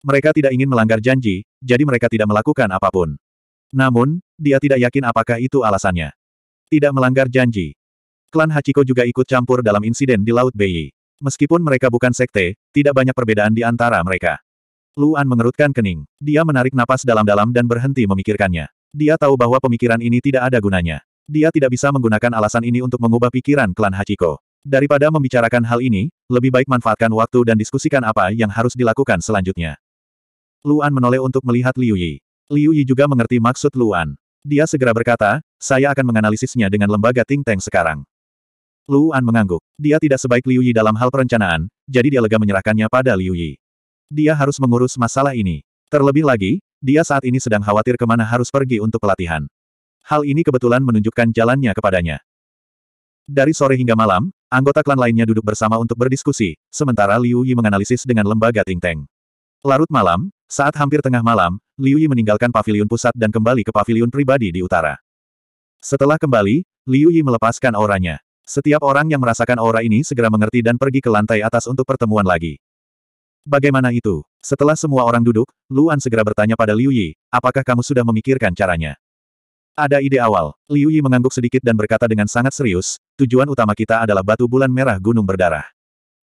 Mereka tidak ingin melanggar janji, jadi mereka tidak melakukan apapun. Namun, dia tidak yakin apakah itu alasannya. Tidak melanggar janji. Klan Hachiko juga ikut campur dalam insiden di Laut Beyi. Meskipun mereka bukan sekte, tidak banyak perbedaan di antara mereka. Luan mengerutkan kening. Dia menarik napas dalam-dalam dan berhenti memikirkannya. Dia tahu bahwa pemikiran ini tidak ada gunanya. Dia tidak bisa menggunakan alasan ini untuk mengubah pikiran klan Hachiko. Daripada membicarakan hal ini, lebih baik manfaatkan waktu dan diskusikan apa yang harus dilakukan selanjutnya. Luan menoleh untuk melihat Liu Yi. Liu Yi juga mengerti maksud Luan. Dia segera berkata, saya akan menganalisisnya dengan lembaga Ting Teng sekarang. Luan mengangguk. Dia tidak sebaik Liu Yi dalam hal perencanaan, jadi dia lega menyerahkannya pada Liu Yi dia harus mengurus masalah ini. Terlebih lagi, dia saat ini sedang khawatir kemana harus pergi untuk pelatihan. Hal ini kebetulan menunjukkan jalannya kepadanya. Dari sore hingga malam, anggota klan lainnya duduk bersama untuk berdiskusi, sementara Liu Yi menganalisis dengan lembaga Ting Teng. Larut malam, saat hampir tengah malam, Liu Yi meninggalkan pavilion pusat dan kembali ke pavilion pribadi di utara. Setelah kembali, Liu Yi melepaskan auranya. Setiap orang yang merasakan aura ini segera mengerti dan pergi ke lantai atas untuk pertemuan lagi. Bagaimana itu? Setelah semua orang duduk, Luan segera bertanya pada Liu Yi, apakah kamu sudah memikirkan caranya? Ada ide awal. Liu Yi mengangguk sedikit dan berkata dengan sangat serius, tujuan utama kita adalah batu bulan merah gunung berdarah.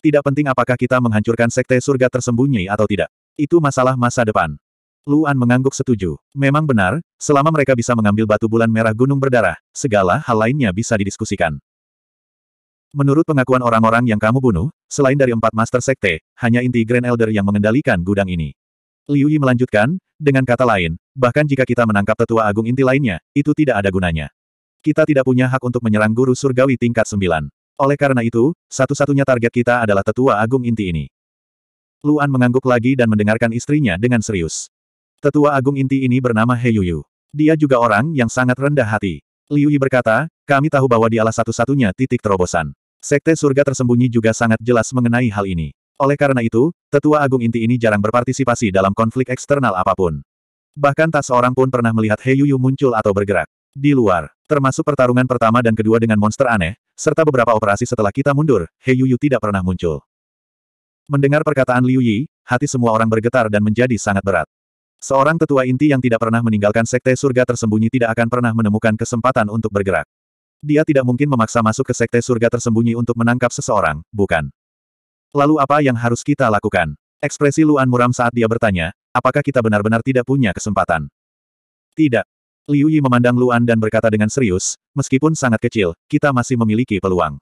Tidak penting apakah kita menghancurkan sekte surga tersembunyi atau tidak. Itu masalah masa depan. Luan mengangguk setuju. Memang benar, selama mereka bisa mengambil batu bulan merah gunung berdarah, segala hal lainnya bisa didiskusikan. Menurut pengakuan orang-orang yang kamu bunuh, Selain dari empat Master Sekte, hanya inti Grand Elder yang mengendalikan gudang ini. Liu Yi melanjutkan, dengan kata lain, bahkan jika kita menangkap tetua agung inti lainnya, itu tidak ada gunanya. Kita tidak punya hak untuk menyerang guru surgawi tingkat sembilan. Oleh karena itu, satu-satunya target kita adalah tetua agung inti ini. Luan mengangguk lagi dan mendengarkan istrinya dengan serius. Tetua agung inti ini bernama He Yuyu. Dia juga orang yang sangat rendah hati. Liu Yi berkata, kami tahu bahwa dialah satu-satunya titik terobosan. Sekte surga tersembunyi juga sangat jelas mengenai hal ini. Oleh karena itu, tetua agung inti ini jarang berpartisipasi dalam konflik eksternal apapun. Bahkan tak seorang pun pernah melihat Yuyu muncul atau bergerak. Di luar, termasuk pertarungan pertama dan kedua dengan monster aneh, serta beberapa operasi setelah kita mundur, Yuyu tidak pernah muncul. Mendengar perkataan Liu Yi, hati semua orang bergetar dan menjadi sangat berat. Seorang tetua inti yang tidak pernah meninggalkan sekte surga tersembunyi tidak akan pernah menemukan kesempatan untuk bergerak. Dia tidak mungkin memaksa masuk ke sekte surga tersembunyi untuk menangkap seseorang, bukan? Lalu apa yang harus kita lakukan? Ekspresi Luan muram saat dia bertanya, apakah kita benar-benar tidak punya kesempatan? Tidak. Liu Yi memandang Luan dan berkata dengan serius, meskipun sangat kecil, kita masih memiliki peluang.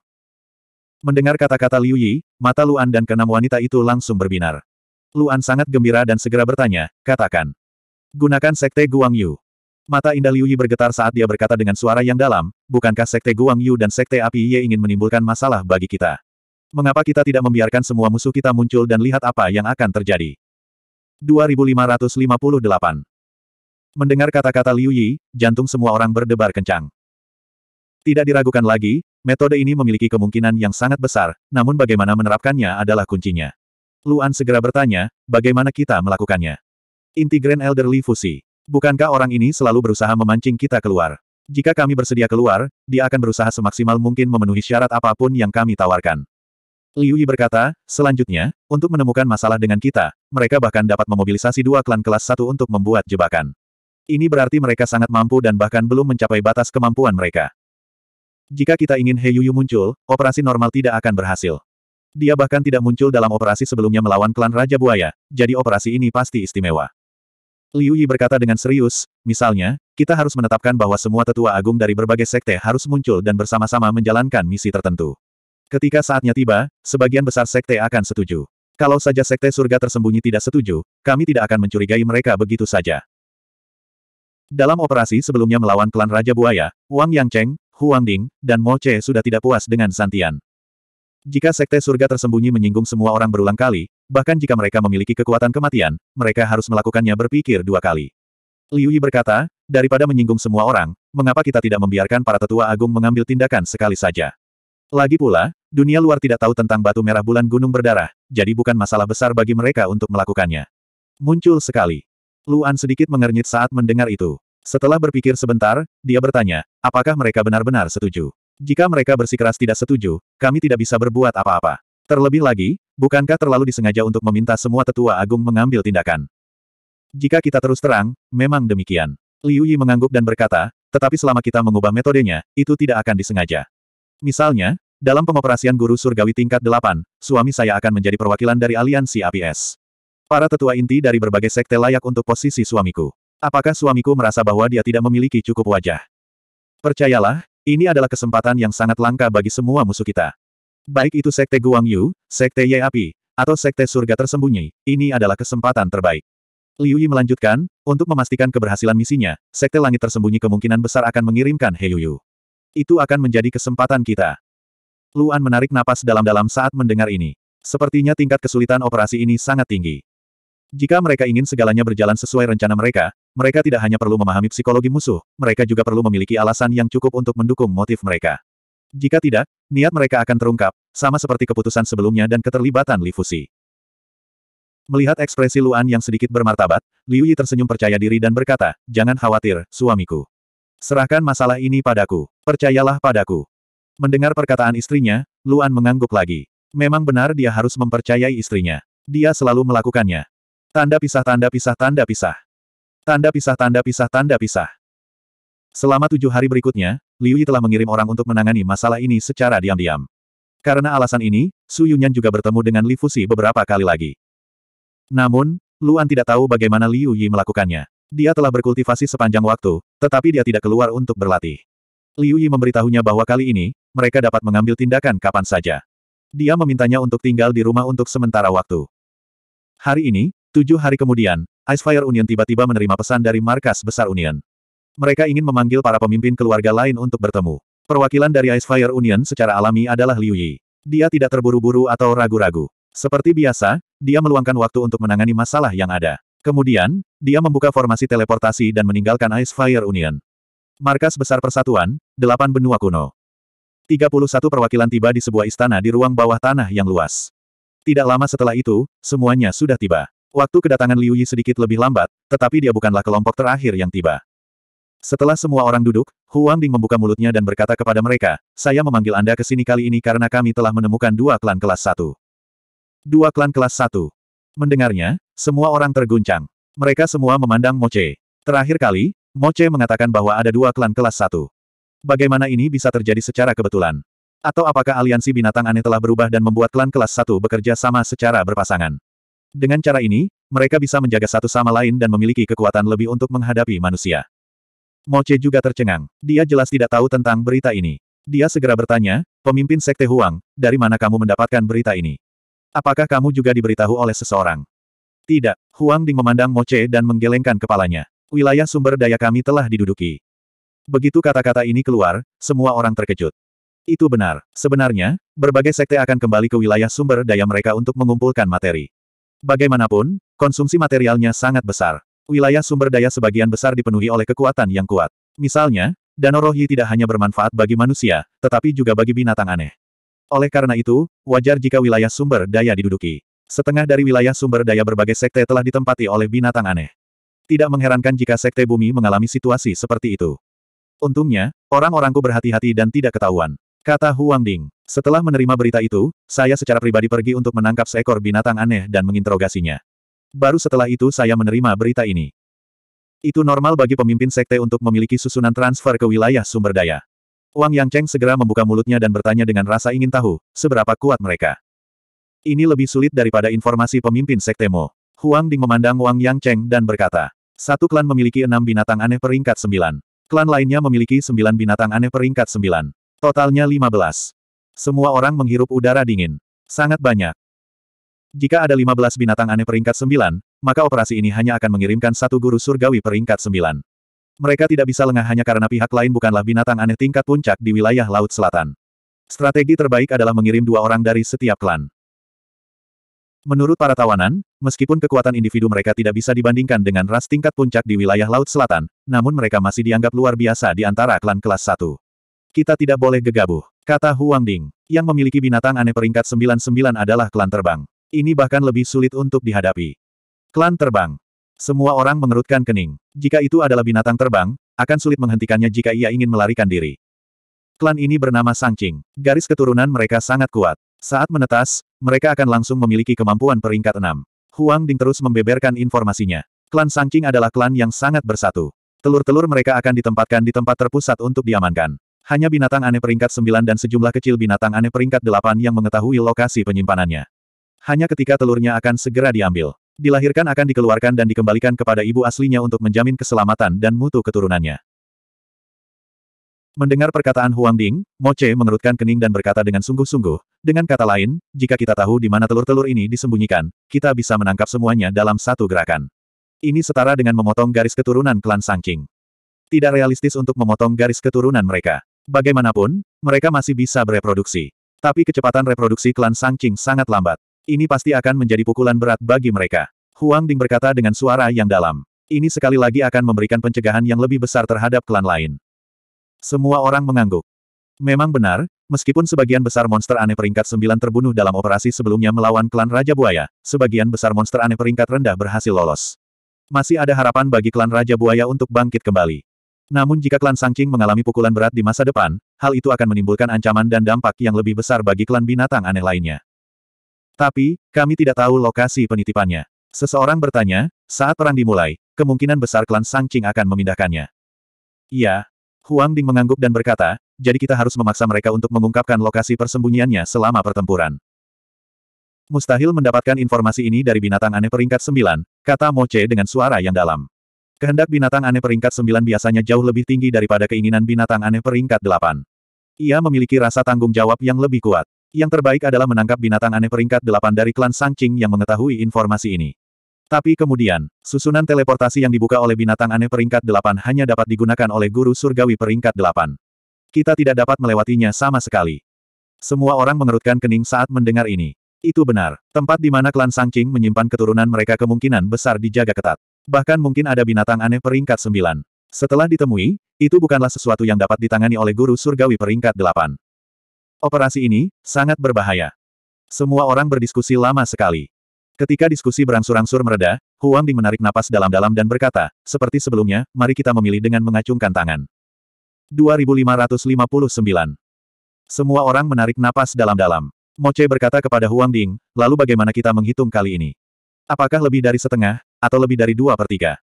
Mendengar kata-kata Liu Yi, mata Luan dan keenam wanita itu langsung berbinar. Luan sangat gembira dan segera bertanya, katakan. Gunakan sekte Guang Yu. Mata indah Liu Yi bergetar saat dia berkata dengan suara yang dalam, bukankah Sekte Guang Yu dan Sekte Api Ye ingin menimbulkan masalah bagi kita? Mengapa kita tidak membiarkan semua musuh kita muncul dan lihat apa yang akan terjadi? 2558 Mendengar kata-kata Liu Yi, jantung semua orang berdebar kencang. Tidak diragukan lagi, metode ini memiliki kemungkinan yang sangat besar, namun bagaimana menerapkannya adalah kuncinya. Luan segera bertanya, bagaimana kita melakukannya? Inti Grand Elder Li Fusi. Bukankah orang ini selalu berusaha memancing kita keluar? Jika kami bersedia keluar, dia akan berusaha semaksimal mungkin memenuhi syarat apapun yang kami tawarkan. Liu Yi berkata, selanjutnya, untuk menemukan masalah dengan kita, mereka bahkan dapat memobilisasi dua klan kelas satu untuk membuat jebakan. Ini berarti mereka sangat mampu dan bahkan belum mencapai batas kemampuan mereka. Jika kita ingin He Yuyu muncul, operasi normal tidak akan berhasil. Dia bahkan tidak muncul dalam operasi sebelumnya melawan klan Raja Buaya, jadi operasi ini pasti istimewa. Liu Yi berkata dengan serius, misalnya, kita harus menetapkan bahwa semua tetua agung dari berbagai sekte harus muncul dan bersama-sama menjalankan misi tertentu. Ketika saatnya tiba, sebagian besar sekte akan setuju. Kalau saja sekte surga tersembunyi tidak setuju, kami tidak akan mencurigai mereka begitu saja. Dalam operasi sebelumnya melawan klan Raja Buaya, Wang Yangcheng, Huang Ding, dan Mo Che sudah tidak puas dengan Santian. Jika sekte surga tersembunyi menyinggung semua orang berulang kali, Bahkan jika mereka memiliki kekuatan kematian, mereka harus melakukannya berpikir dua kali. Liu Yi berkata, daripada menyinggung semua orang, mengapa kita tidak membiarkan para tetua agung mengambil tindakan sekali saja? Lagi pula, dunia luar tidak tahu tentang batu merah bulan gunung berdarah, jadi bukan masalah besar bagi mereka untuk melakukannya. Muncul sekali. Luan sedikit mengernyit saat mendengar itu. Setelah berpikir sebentar, dia bertanya, apakah mereka benar-benar setuju? Jika mereka bersikeras tidak setuju, kami tidak bisa berbuat apa-apa. Terlebih lagi, bukankah terlalu disengaja untuk meminta semua tetua agung mengambil tindakan? Jika kita terus terang, memang demikian. Liu Yi mengangguk dan berkata, tetapi selama kita mengubah metodenya, itu tidak akan disengaja. Misalnya, dalam pengoperasian guru surgawi tingkat 8, suami saya akan menjadi perwakilan dari aliansi APS. Para tetua inti dari berbagai sekte layak untuk posisi suamiku. Apakah suamiku merasa bahwa dia tidak memiliki cukup wajah? Percayalah, ini adalah kesempatan yang sangat langka bagi semua musuh kita. Baik itu Sekte Guangyu, Sekte Ye Api, atau Sekte Surga Tersembunyi, ini adalah kesempatan terbaik. Liu Yi melanjutkan, untuk memastikan keberhasilan misinya, Sekte Langit Tersembunyi kemungkinan besar akan mengirimkan He Yu. Itu akan menjadi kesempatan kita. Luan menarik napas dalam-dalam saat mendengar ini. Sepertinya tingkat kesulitan operasi ini sangat tinggi. Jika mereka ingin segalanya berjalan sesuai rencana mereka, mereka tidak hanya perlu memahami psikologi musuh, mereka juga perlu memiliki alasan yang cukup untuk mendukung motif mereka. Jika tidak, niat mereka akan terungkap, sama seperti keputusan sebelumnya dan keterlibatan Li Fuxi. Melihat ekspresi Luan yang sedikit bermartabat, Liu Yi tersenyum percaya diri dan berkata, Jangan khawatir, suamiku. Serahkan masalah ini padaku. Percayalah padaku. Mendengar perkataan istrinya, Luan mengangguk lagi. Memang benar dia harus mempercayai istrinya. Dia selalu melakukannya. Tanda pisah tanda pisah tanda pisah. Tanda pisah tanda pisah tanda pisah. Selama tujuh hari berikutnya, Liu Yi telah mengirim orang untuk menangani masalah ini secara diam-diam. Karena alasan ini, Su Yunyan juga bertemu dengan Li Fuxi beberapa kali lagi. Namun, Luan tidak tahu bagaimana Liu Yi melakukannya. Dia telah berkultivasi sepanjang waktu, tetapi dia tidak keluar untuk berlatih. Liu Yi memberitahunya bahwa kali ini, mereka dapat mengambil tindakan kapan saja. Dia memintanya untuk tinggal di rumah untuk sementara waktu. Hari ini, tujuh hari kemudian, Icefire Union tiba-tiba menerima pesan dari markas besar Union. Mereka ingin memanggil para pemimpin keluarga lain untuk bertemu. Perwakilan dari Ice Fire Union secara alami adalah Liu Yi. Dia tidak terburu-buru atau ragu-ragu. Seperti biasa, dia meluangkan waktu untuk menangani masalah yang ada. Kemudian, dia membuka formasi teleportasi dan meninggalkan Ice Fire Union. Markas Besar Persatuan, Delapan Benua Kuno. 31 perwakilan tiba di sebuah istana di ruang bawah tanah yang luas. Tidak lama setelah itu, semuanya sudah tiba. Waktu kedatangan Liu Yi sedikit lebih lambat, tetapi dia bukanlah kelompok terakhir yang tiba. Setelah semua orang duduk, Huang Ding membuka mulutnya dan berkata kepada mereka, saya memanggil Anda ke sini kali ini karena kami telah menemukan dua klan kelas satu. Dua klan kelas satu. Mendengarnya, semua orang terguncang. Mereka semua memandang Moce. Terakhir kali, Moce mengatakan bahwa ada dua klan kelas satu. Bagaimana ini bisa terjadi secara kebetulan? Atau apakah aliansi binatang aneh telah berubah dan membuat klan kelas satu bekerja sama secara berpasangan? Dengan cara ini, mereka bisa menjaga satu sama lain dan memiliki kekuatan lebih untuk menghadapi manusia. Moce juga tercengang. Dia jelas tidak tahu tentang berita ini. Dia segera bertanya, pemimpin Sekte Huang, dari mana kamu mendapatkan berita ini? Apakah kamu juga diberitahu oleh seseorang? Tidak, Huang Ding memandang Moce dan menggelengkan kepalanya. Wilayah sumber daya kami telah diduduki. Begitu kata-kata ini keluar, semua orang terkejut. Itu benar. Sebenarnya, berbagai sekte akan kembali ke wilayah sumber daya mereka untuk mengumpulkan materi. Bagaimanapun, konsumsi materialnya sangat besar. Wilayah sumber daya sebagian besar dipenuhi oleh kekuatan yang kuat. Misalnya, danau rohi tidak hanya bermanfaat bagi manusia, tetapi juga bagi binatang aneh. Oleh karena itu, wajar jika wilayah sumber daya diduduki. Setengah dari wilayah sumber daya berbagai sekte telah ditempati oleh binatang aneh. Tidak mengherankan jika sekte bumi mengalami situasi seperti itu. Untungnya, orang-orangku berhati-hati dan tidak ketahuan. Kata Huang Ding. Setelah menerima berita itu, saya secara pribadi pergi untuk menangkap seekor binatang aneh dan menginterogasinya. Baru setelah itu saya menerima berita ini. Itu normal bagi pemimpin sekte untuk memiliki susunan transfer ke wilayah sumber daya. Wang Yang Cheng segera membuka mulutnya dan bertanya dengan rasa ingin tahu, seberapa kuat mereka. Ini lebih sulit daripada informasi pemimpin sektemu. Huang Ding memandang Wang Yang Cheng dan berkata, satu klan memiliki enam binatang aneh peringkat sembilan. Klan lainnya memiliki sembilan binatang aneh peringkat sembilan. Totalnya lima belas. Semua orang menghirup udara dingin. Sangat banyak. Jika ada 15 binatang aneh peringkat 9, maka operasi ini hanya akan mengirimkan satu guru surgawi peringkat 9. Mereka tidak bisa lengah hanya karena pihak lain bukanlah binatang aneh tingkat puncak di wilayah Laut Selatan. Strategi terbaik adalah mengirim dua orang dari setiap klan. Menurut para tawanan, meskipun kekuatan individu mereka tidak bisa dibandingkan dengan ras tingkat puncak di wilayah Laut Selatan, namun mereka masih dianggap luar biasa di antara klan kelas 1. Kita tidak boleh gegabah, kata Huang Ding. Yang memiliki binatang aneh peringkat 99 adalah klan terbang. Ini bahkan lebih sulit untuk dihadapi. Klan terbang. Semua orang mengerutkan kening. Jika itu adalah binatang terbang, akan sulit menghentikannya jika ia ingin melarikan diri. Klan ini bernama Sangcing. Garis keturunan mereka sangat kuat. Saat menetas, mereka akan langsung memiliki kemampuan peringkat enam. Huang Ding terus membeberkan informasinya. Klan Sangcing adalah klan yang sangat bersatu. Telur-telur mereka akan ditempatkan di tempat terpusat untuk diamankan. Hanya binatang aneh peringkat 9 dan sejumlah kecil binatang aneh peringkat 8 yang mengetahui lokasi penyimpanannya hanya ketika telurnya akan segera diambil. Dilahirkan akan dikeluarkan dan dikembalikan kepada ibu aslinya untuk menjamin keselamatan dan mutu keturunannya. Mendengar perkataan Huang Ding, Moche mengerutkan kening dan berkata dengan sungguh-sungguh, dengan kata lain, jika kita tahu di mana telur-telur ini disembunyikan, kita bisa menangkap semuanya dalam satu gerakan. Ini setara dengan memotong garis keturunan klan Sangking. Tidak realistis untuk memotong garis keturunan mereka. Bagaimanapun, mereka masih bisa bereproduksi. Tapi kecepatan reproduksi klan Sangking sangat lambat. Ini pasti akan menjadi pukulan berat bagi mereka. Huang Ding berkata dengan suara yang dalam. Ini sekali lagi akan memberikan pencegahan yang lebih besar terhadap klan lain. Semua orang mengangguk. Memang benar, meskipun sebagian besar monster aneh peringkat 9 terbunuh dalam operasi sebelumnya melawan klan Raja Buaya, sebagian besar monster aneh peringkat rendah berhasil lolos. Masih ada harapan bagi klan Raja Buaya untuk bangkit kembali. Namun jika klan Sangqing mengalami pukulan berat di masa depan, hal itu akan menimbulkan ancaman dan dampak yang lebih besar bagi klan binatang aneh lainnya. Tapi, kami tidak tahu lokasi penitipannya. Seseorang bertanya, saat perang dimulai, kemungkinan besar klan Sang Qing akan memindahkannya. Iya. Huang Ding mengangguk dan berkata, jadi kita harus memaksa mereka untuk mengungkapkan lokasi persembunyiannya selama pertempuran. Mustahil mendapatkan informasi ini dari binatang aneh peringkat 9, kata Che dengan suara yang dalam. Kehendak binatang aneh peringkat 9 biasanya jauh lebih tinggi daripada keinginan binatang aneh peringkat 8. Ia memiliki rasa tanggung jawab yang lebih kuat yang terbaik adalah menangkap binatang aneh peringkat delapan dari klan Sangqing yang mengetahui informasi ini. Tapi kemudian, susunan teleportasi yang dibuka oleh binatang aneh peringkat delapan hanya dapat digunakan oleh guru surgawi peringkat delapan. Kita tidak dapat melewatinya sama sekali. Semua orang mengerutkan kening saat mendengar ini. Itu benar, tempat di mana klan Sangqing menyimpan keturunan mereka kemungkinan besar dijaga ketat. Bahkan mungkin ada binatang aneh peringkat sembilan. Setelah ditemui, itu bukanlah sesuatu yang dapat ditangani oleh guru surgawi peringkat delapan. Operasi ini, sangat berbahaya. Semua orang berdiskusi lama sekali. Ketika diskusi berangsur-angsur mereda, Huang Ding menarik napas dalam-dalam dan berkata, seperti sebelumnya, mari kita memilih dengan mengacungkan tangan. 2559. Semua orang menarik napas dalam-dalam. Moce berkata kepada Huang Ding, lalu bagaimana kita menghitung kali ini? Apakah lebih dari setengah, atau lebih dari dua per tiga?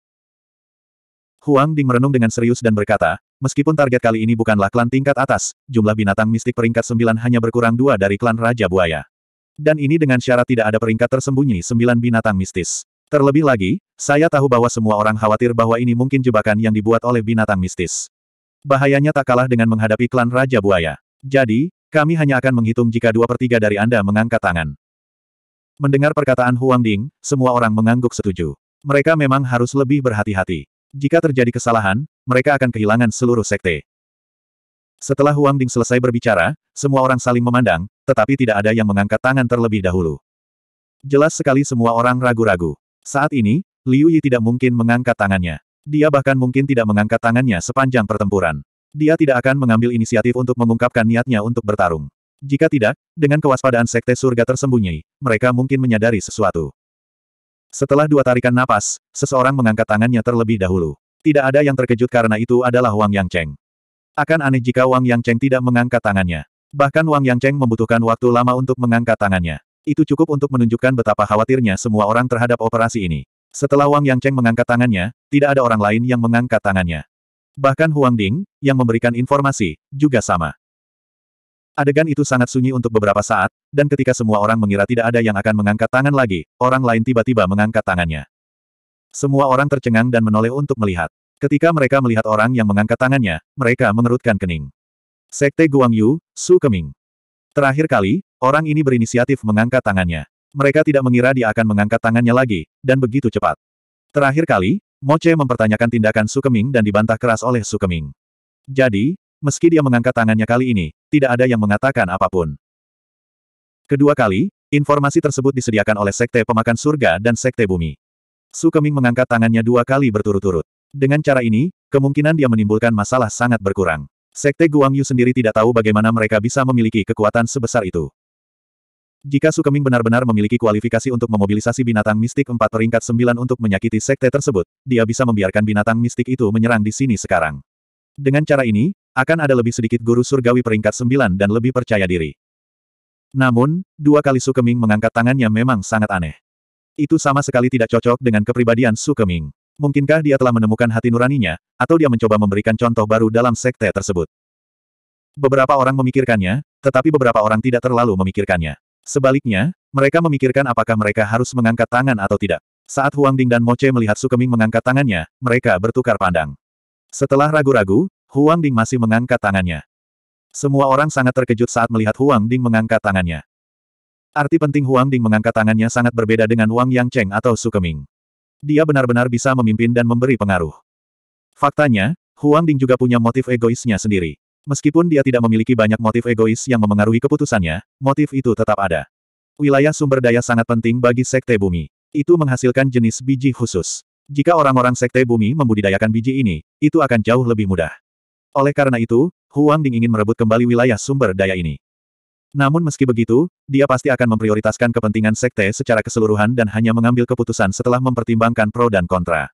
Huang Ding merenung dengan serius dan berkata, Meskipun target kali ini bukanlah klan tingkat atas, jumlah binatang mistik peringkat 9 hanya berkurang dua dari klan Raja Buaya. Dan ini dengan syarat tidak ada peringkat tersembunyi 9 binatang mistis. Terlebih lagi, saya tahu bahwa semua orang khawatir bahwa ini mungkin jebakan yang dibuat oleh binatang mistis. Bahayanya tak kalah dengan menghadapi klan Raja Buaya. Jadi, kami hanya akan menghitung jika dua per tiga dari Anda mengangkat tangan. Mendengar perkataan Huang Ding, semua orang mengangguk setuju. Mereka memang harus lebih berhati-hati. Jika terjadi kesalahan, mereka akan kehilangan seluruh sekte. Setelah Huang Ding selesai berbicara, semua orang saling memandang, tetapi tidak ada yang mengangkat tangan terlebih dahulu. Jelas sekali semua orang ragu-ragu. Saat ini, Liu Yi tidak mungkin mengangkat tangannya. Dia bahkan mungkin tidak mengangkat tangannya sepanjang pertempuran. Dia tidak akan mengambil inisiatif untuk mengungkapkan niatnya untuk bertarung. Jika tidak, dengan kewaspadaan sekte surga tersembunyi, mereka mungkin menyadari sesuatu. Setelah dua tarikan napas, seseorang mengangkat tangannya terlebih dahulu. Tidak ada yang terkejut karena itu adalah Wang Yang Cheng. Akan aneh jika Wang Yang Cheng tidak mengangkat tangannya. Bahkan Wang Yang Cheng membutuhkan waktu lama untuk mengangkat tangannya. Itu cukup untuk menunjukkan betapa khawatirnya semua orang terhadap operasi ini. Setelah Wang Yang Cheng mengangkat tangannya, tidak ada orang lain yang mengangkat tangannya. Bahkan Huang Ding, yang memberikan informasi, juga sama. Adegan itu sangat sunyi untuk beberapa saat, dan ketika semua orang mengira tidak ada yang akan mengangkat tangan lagi, orang lain tiba-tiba mengangkat tangannya. Semua orang tercengang dan menoleh untuk melihat. Ketika mereka melihat orang yang mengangkat tangannya, mereka mengerutkan kening. Sekte Guangyu, Su Keming. Terakhir kali, orang ini berinisiatif mengangkat tangannya. Mereka tidak mengira dia akan mengangkat tangannya lagi, dan begitu cepat. Terakhir kali, Che mempertanyakan tindakan Su Keming dan dibantah keras oleh Su Keming. Jadi, meski dia mengangkat tangannya kali ini, tidak ada yang mengatakan apapun. Kedua kali, informasi tersebut disediakan oleh Sekte Pemakan Surga dan Sekte Bumi. Su Keming mengangkat tangannya dua kali berturut-turut. Dengan cara ini, kemungkinan dia menimbulkan masalah sangat berkurang. Sekte Guangyu sendiri tidak tahu bagaimana mereka bisa memiliki kekuatan sebesar itu. Jika Su Keming benar-benar memiliki kualifikasi untuk memobilisasi binatang mistik empat peringkat sembilan untuk menyakiti sekte tersebut, dia bisa membiarkan binatang mistik itu menyerang di sini sekarang. Dengan cara ini, akan ada lebih sedikit guru surgawi peringkat sembilan dan lebih percaya diri. Namun, dua kali Su Keming mengangkat tangannya memang sangat aneh. Itu sama sekali tidak cocok dengan kepribadian Su Keming. Mungkinkah dia telah menemukan hati nuraninya, atau dia mencoba memberikan contoh baru dalam sekte tersebut? Beberapa orang memikirkannya, tetapi beberapa orang tidak terlalu memikirkannya. Sebaliknya, mereka memikirkan apakah mereka harus mengangkat tangan atau tidak. Saat Huang Ding dan Che melihat Sukeming mengangkat tangannya, mereka bertukar pandang. Setelah ragu-ragu, Huang Ding masih mengangkat tangannya. Semua orang sangat terkejut saat melihat Huang Ding mengangkat tangannya. Arti penting Huang Ding mengangkat tangannya sangat berbeda dengan Wang Yang Cheng atau Su Keming. Dia benar-benar bisa memimpin dan memberi pengaruh. Faktanya, Huang Ding juga punya motif egoisnya sendiri. Meskipun dia tidak memiliki banyak motif egois yang memengaruhi keputusannya, motif itu tetap ada. Wilayah sumber daya sangat penting bagi Sekte Bumi. Itu menghasilkan jenis biji khusus. Jika orang-orang Sekte Bumi membudidayakan biji ini, itu akan jauh lebih mudah. Oleh karena itu, Huang Ding ingin merebut kembali wilayah sumber daya ini. Namun meski begitu, dia pasti akan memprioritaskan kepentingan sekte secara keseluruhan dan hanya mengambil keputusan setelah mempertimbangkan pro dan kontra.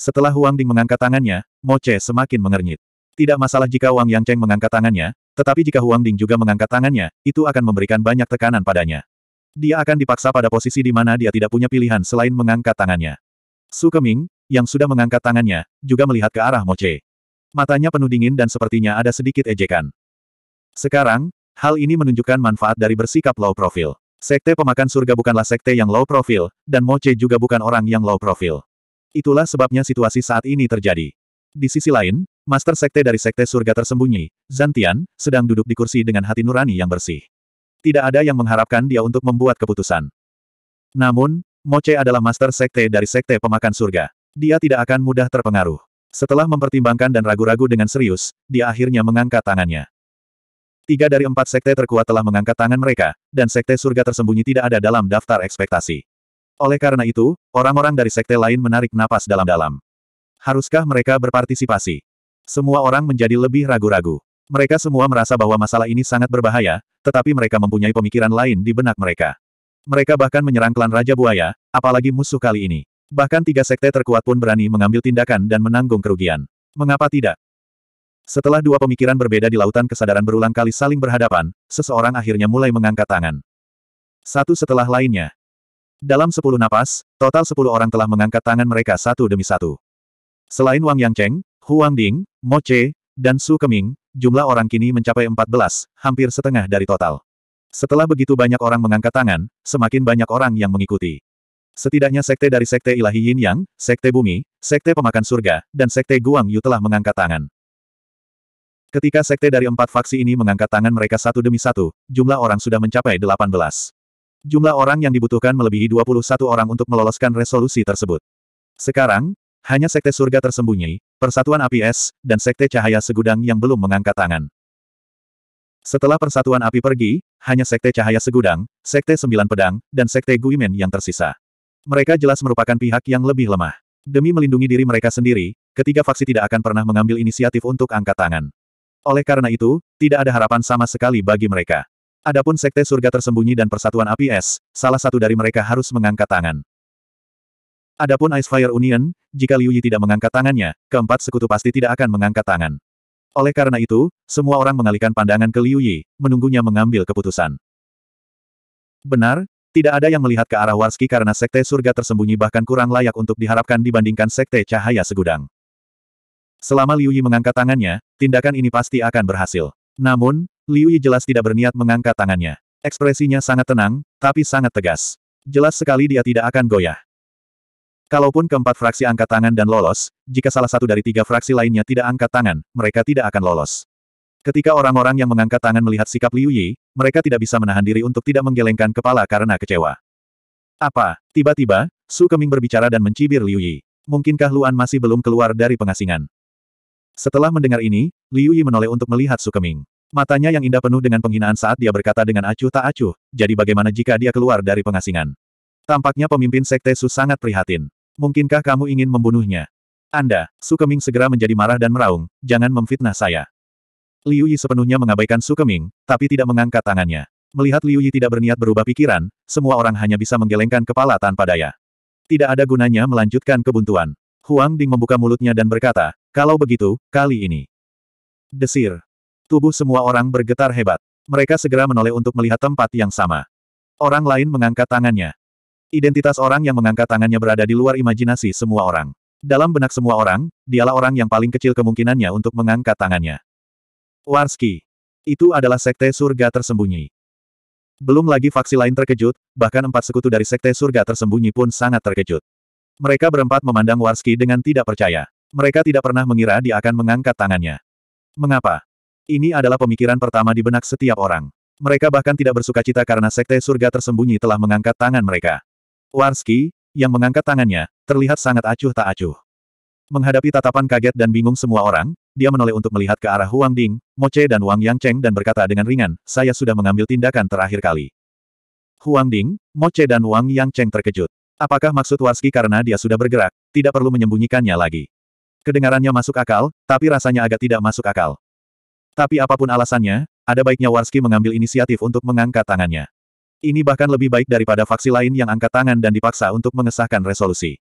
Setelah Huang Ding mengangkat tangannya, Moce semakin mengernyit. Tidak masalah jika Wang Yang Cheng mengangkat tangannya, tetapi jika Huang Ding juga mengangkat tangannya, itu akan memberikan banyak tekanan padanya. Dia akan dipaksa pada posisi di mana dia tidak punya pilihan selain mengangkat tangannya. Su Keming, yang sudah mengangkat tangannya, juga melihat ke arah Moce. Matanya penuh dingin dan sepertinya ada sedikit ejekan. Sekarang, Hal ini menunjukkan manfaat dari bersikap low profile. Sekte pemakan surga bukanlah sekte yang low profile, dan Moce juga bukan orang yang low profile. Itulah sebabnya situasi saat ini terjadi. Di sisi lain, Master Sekte dari Sekte Surga Tersembunyi, Zantian, sedang duduk di kursi dengan hati nurani yang bersih. Tidak ada yang mengharapkan dia untuk membuat keputusan. Namun, Moce adalah Master Sekte dari Sekte Pemakan Surga. Dia tidak akan mudah terpengaruh. Setelah mempertimbangkan dan ragu-ragu dengan serius, dia akhirnya mengangkat tangannya. Tiga dari empat sekte terkuat telah mengangkat tangan mereka, dan sekte surga tersembunyi tidak ada dalam daftar ekspektasi. Oleh karena itu, orang-orang dari sekte lain menarik napas dalam-dalam. Haruskah mereka berpartisipasi? Semua orang menjadi lebih ragu-ragu. Mereka semua merasa bahwa masalah ini sangat berbahaya, tetapi mereka mempunyai pemikiran lain di benak mereka. Mereka bahkan menyerang klan Raja Buaya, apalagi musuh kali ini. Bahkan tiga sekte terkuat pun berani mengambil tindakan dan menanggung kerugian. Mengapa tidak? Setelah dua pemikiran berbeda di lautan kesadaran berulang kali saling berhadapan, seseorang akhirnya mulai mengangkat tangan. Satu setelah lainnya. Dalam sepuluh napas, total sepuluh orang telah mengangkat tangan mereka satu demi satu. Selain Wang Yangcheng, Huang Ding, Mo Che, dan Su Keming, jumlah orang kini mencapai empat belas, hampir setengah dari total. Setelah begitu banyak orang mengangkat tangan, semakin banyak orang yang mengikuti. Setidaknya sekte dari sekte ilahi Yin Yang, sekte bumi, sekte pemakan surga, dan sekte Guang Yu telah mengangkat tangan. Ketika sekte dari empat faksi ini mengangkat tangan mereka satu demi satu, jumlah orang sudah mencapai 18. Jumlah orang yang dibutuhkan melebihi 21 orang untuk meloloskan resolusi tersebut. Sekarang, hanya sekte surga tersembunyi, persatuan api es, dan sekte cahaya segudang yang belum mengangkat tangan. Setelah persatuan api pergi, hanya sekte cahaya segudang, sekte sembilan pedang, dan sekte Guimen yang tersisa. Mereka jelas merupakan pihak yang lebih lemah. Demi melindungi diri mereka sendiri, ketiga faksi tidak akan pernah mengambil inisiatif untuk angkat tangan. Oleh karena itu, tidak ada harapan sama sekali bagi mereka. Adapun sekte surga tersembunyi dan persatuan api es, salah satu dari mereka harus mengangkat tangan. Adapun Ice Fire Union, jika Liu Yi tidak mengangkat tangannya, keempat sekutu pasti tidak akan mengangkat tangan. Oleh karena itu, semua orang mengalihkan pandangan ke Liu Yi, menunggunya mengambil keputusan. Benar, tidak ada yang melihat ke arah Warski karena sekte surga tersembunyi bahkan kurang layak untuk diharapkan dibandingkan sekte cahaya segudang. Selama Liu Yi mengangkat tangannya, tindakan ini pasti akan berhasil. Namun, Liu Yi jelas tidak berniat mengangkat tangannya. Ekspresinya sangat tenang, tapi sangat tegas. Jelas sekali dia tidak akan goyah. Kalaupun keempat fraksi angkat tangan dan lolos, jika salah satu dari tiga fraksi lainnya tidak angkat tangan, mereka tidak akan lolos. Ketika orang-orang yang mengangkat tangan melihat sikap Liu Yi, mereka tidak bisa menahan diri untuk tidak menggelengkan kepala karena kecewa. Apa? Tiba-tiba, Su Keming berbicara dan mencibir Liu Yi. Mungkinkah Luan masih belum keluar dari pengasingan? Setelah mendengar ini, Liu Yi menoleh untuk melihat Sukeming. Matanya yang indah penuh dengan penghinaan saat dia berkata dengan acuh tak acuh, jadi bagaimana jika dia keluar dari pengasingan? Tampaknya pemimpin Sekte Su sangat prihatin. Mungkinkah kamu ingin membunuhnya? Anda, Sukeming segera menjadi marah dan meraung, jangan memfitnah saya. Liu Yi sepenuhnya mengabaikan Sukeming, tapi tidak mengangkat tangannya. Melihat Liu Yi tidak berniat berubah pikiran, semua orang hanya bisa menggelengkan kepala tanpa daya. Tidak ada gunanya melanjutkan kebuntuan. Huang Ding membuka mulutnya dan berkata, kalau begitu, kali ini. Desir. Tubuh semua orang bergetar hebat. Mereka segera menoleh untuk melihat tempat yang sama. Orang lain mengangkat tangannya. Identitas orang yang mengangkat tangannya berada di luar imajinasi semua orang. Dalam benak semua orang, dialah orang yang paling kecil kemungkinannya untuk mengangkat tangannya. Warski. Itu adalah sekte surga tersembunyi. Belum lagi faksi lain terkejut, bahkan empat sekutu dari sekte surga tersembunyi pun sangat terkejut. Mereka berempat memandang Warski dengan tidak percaya. Mereka tidak pernah mengira dia akan mengangkat tangannya. Mengapa? Ini adalah pemikiran pertama di benak setiap orang. Mereka bahkan tidak bersuka cita karena sekte surga tersembunyi telah mengangkat tangan mereka. Warski, yang mengangkat tangannya, terlihat sangat acuh tak acuh. Menghadapi tatapan kaget dan bingung semua orang, dia menoleh untuk melihat ke arah Huang Ding, Moce dan Wang Yang Cheng dan berkata dengan ringan, saya sudah mengambil tindakan terakhir kali. Huang Ding, Moce dan Wang Yang Cheng terkejut. Apakah maksud Warski karena dia sudah bergerak, tidak perlu menyembunyikannya lagi? Kedengarannya masuk akal, tapi rasanya agak tidak masuk akal. Tapi apapun alasannya, ada baiknya Warski mengambil inisiatif untuk mengangkat tangannya. Ini bahkan lebih baik daripada faksi lain yang angkat tangan dan dipaksa untuk mengesahkan resolusi.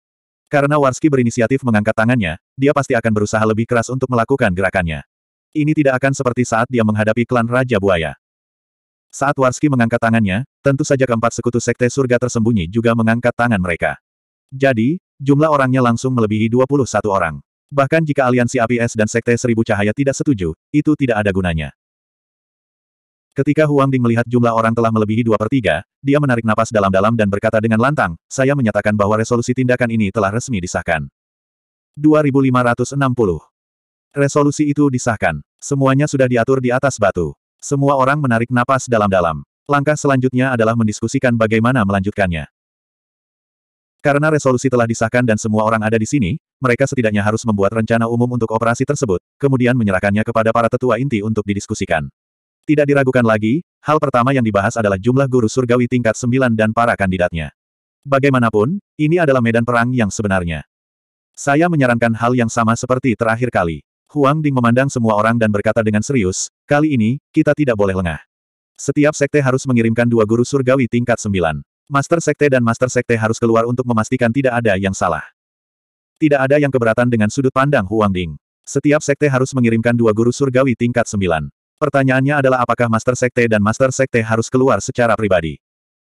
Karena Warski berinisiatif mengangkat tangannya, dia pasti akan berusaha lebih keras untuk melakukan gerakannya. Ini tidak akan seperti saat dia menghadapi klan Raja Buaya. Saat Warski mengangkat tangannya, tentu saja keempat sekutu sekte surga tersembunyi juga mengangkat tangan mereka. Jadi, jumlah orangnya langsung melebihi 21 orang. Bahkan jika aliansi APS dan sekte seribu cahaya tidak setuju, itu tidak ada gunanya. Ketika Huang Ding melihat jumlah orang telah melebihi dua per tiga, dia menarik napas dalam-dalam dan berkata dengan lantang, saya menyatakan bahwa resolusi tindakan ini telah resmi disahkan. 2560 Resolusi itu disahkan. Semuanya sudah diatur di atas batu. Semua orang menarik napas dalam-dalam. Langkah selanjutnya adalah mendiskusikan bagaimana melanjutkannya. Karena resolusi telah disahkan dan semua orang ada di sini, mereka setidaknya harus membuat rencana umum untuk operasi tersebut, kemudian menyerahkannya kepada para tetua inti untuk didiskusikan. Tidak diragukan lagi, hal pertama yang dibahas adalah jumlah guru surgawi tingkat 9 dan para kandidatnya. Bagaimanapun, ini adalah medan perang yang sebenarnya. Saya menyarankan hal yang sama seperti terakhir kali. Huang Ding memandang semua orang dan berkata dengan serius, kali ini, kita tidak boleh lengah. Setiap sekte harus mengirimkan dua guru surgawi tingkat sembilan. Master sekte dan master sekte harus keluar untuk memastikan tidak ada yang salah. Tidak ada yang keberatan dengan sudut pandang Huang Ding. Setiap sekte harus mengirimkan dua guru surgawi tingkat sembilan. Pertanyaannya adalah apakah master sekte dan master sekte harus keluar secara pribadi.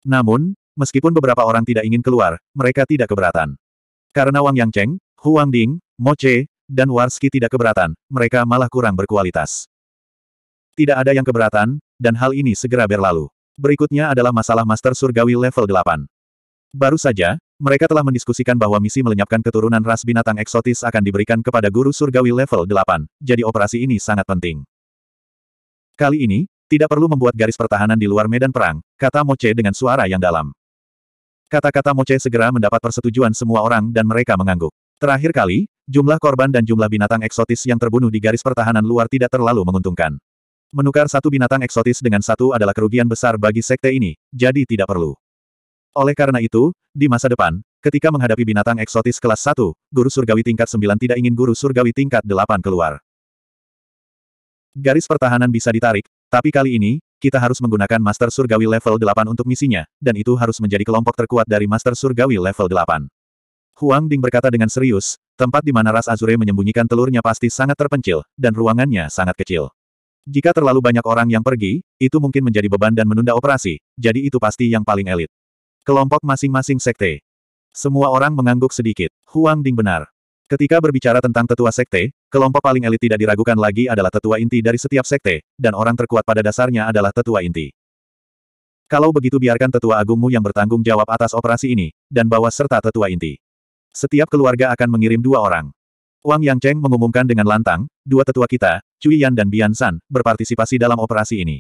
Namun, meskipun beberapa orang tidak ingin keluar, mereka tidak keberatan. Karena Wang Yang Cheng, Huang Ding, Mo Che, dan Warski tidak keberatan, mereka malah kurang berkualitas. Tidak ada yang keberatan, dan hal ini segera berlalu. Berikutnya adalah masalah Master Surgawi level 8. Baru saja, mereka telah mendiskusikan bahwa misi melenyapkan keturunan ras binatang eksotis akan diberikan kepada guru surgawi level 8, jadi operasi ini sangat penting. Kali ini, tidak perlu membuat garis pertahanan di luar medan perang, kata Moce dengan suara yang dalam. Kata-kata Moce segera mendapat persetujuan semua orang dan mereka mengangguk. Terakhir kali, jumlah korban dan jumlah binatang eksotis yang terbunuh di garis pertahanan luar tidak terlalu menguntungkan. Menukar satu binatang eksotis dengan satu adalah kerugian besar bagi sekte ini, jadi tidak perlu. Oleh karena itu, di masa depan, ketika menghadapi binatang eksotis kelas 1, guru surgawi tingkat 9 tidak ingin guru surgawi tingkat 8 keluar. Garis pertahanan bisa ditarik, tapi kali ini, kita harus menggunakan Master Surgawi level 8 untuk misinya, dan itu harus menjadi kelompok terkuat dari Master Surgawi level 8. Huang Ding berkata dengan serius, tempat di mana ras Azure menyembunyikan telurnya pasti sangat terpencil, dan ruangannya sangat kecil. Jika terlalu banyak orang yang pergi, itu mungkin menjadi beban dan menunda operasi, jadi itu pasti yang paling elit. Kelompok masing-masing sekte. Semua orang mengangguk sedikit. Huang Ding benar. Ketika berbicara tentang tetua sekte, kelompok paling elit tidak diragukan lagi adalah tetua inti dari setiap sekte, dan orang terkuat pada dasarnya adalah tetua inti. Kalau begitu biarkan tetua agungmu yang bertanggung jawab atas operasi ini, dan bawa serta tetua inti. Setiap keluarga akan mengirim dua orang. Wang Yang Cheng mengumumkan dengan lantang, dua tetua kita, Cui Yan dan Bian San, berpartisipasi dalam operasi ini.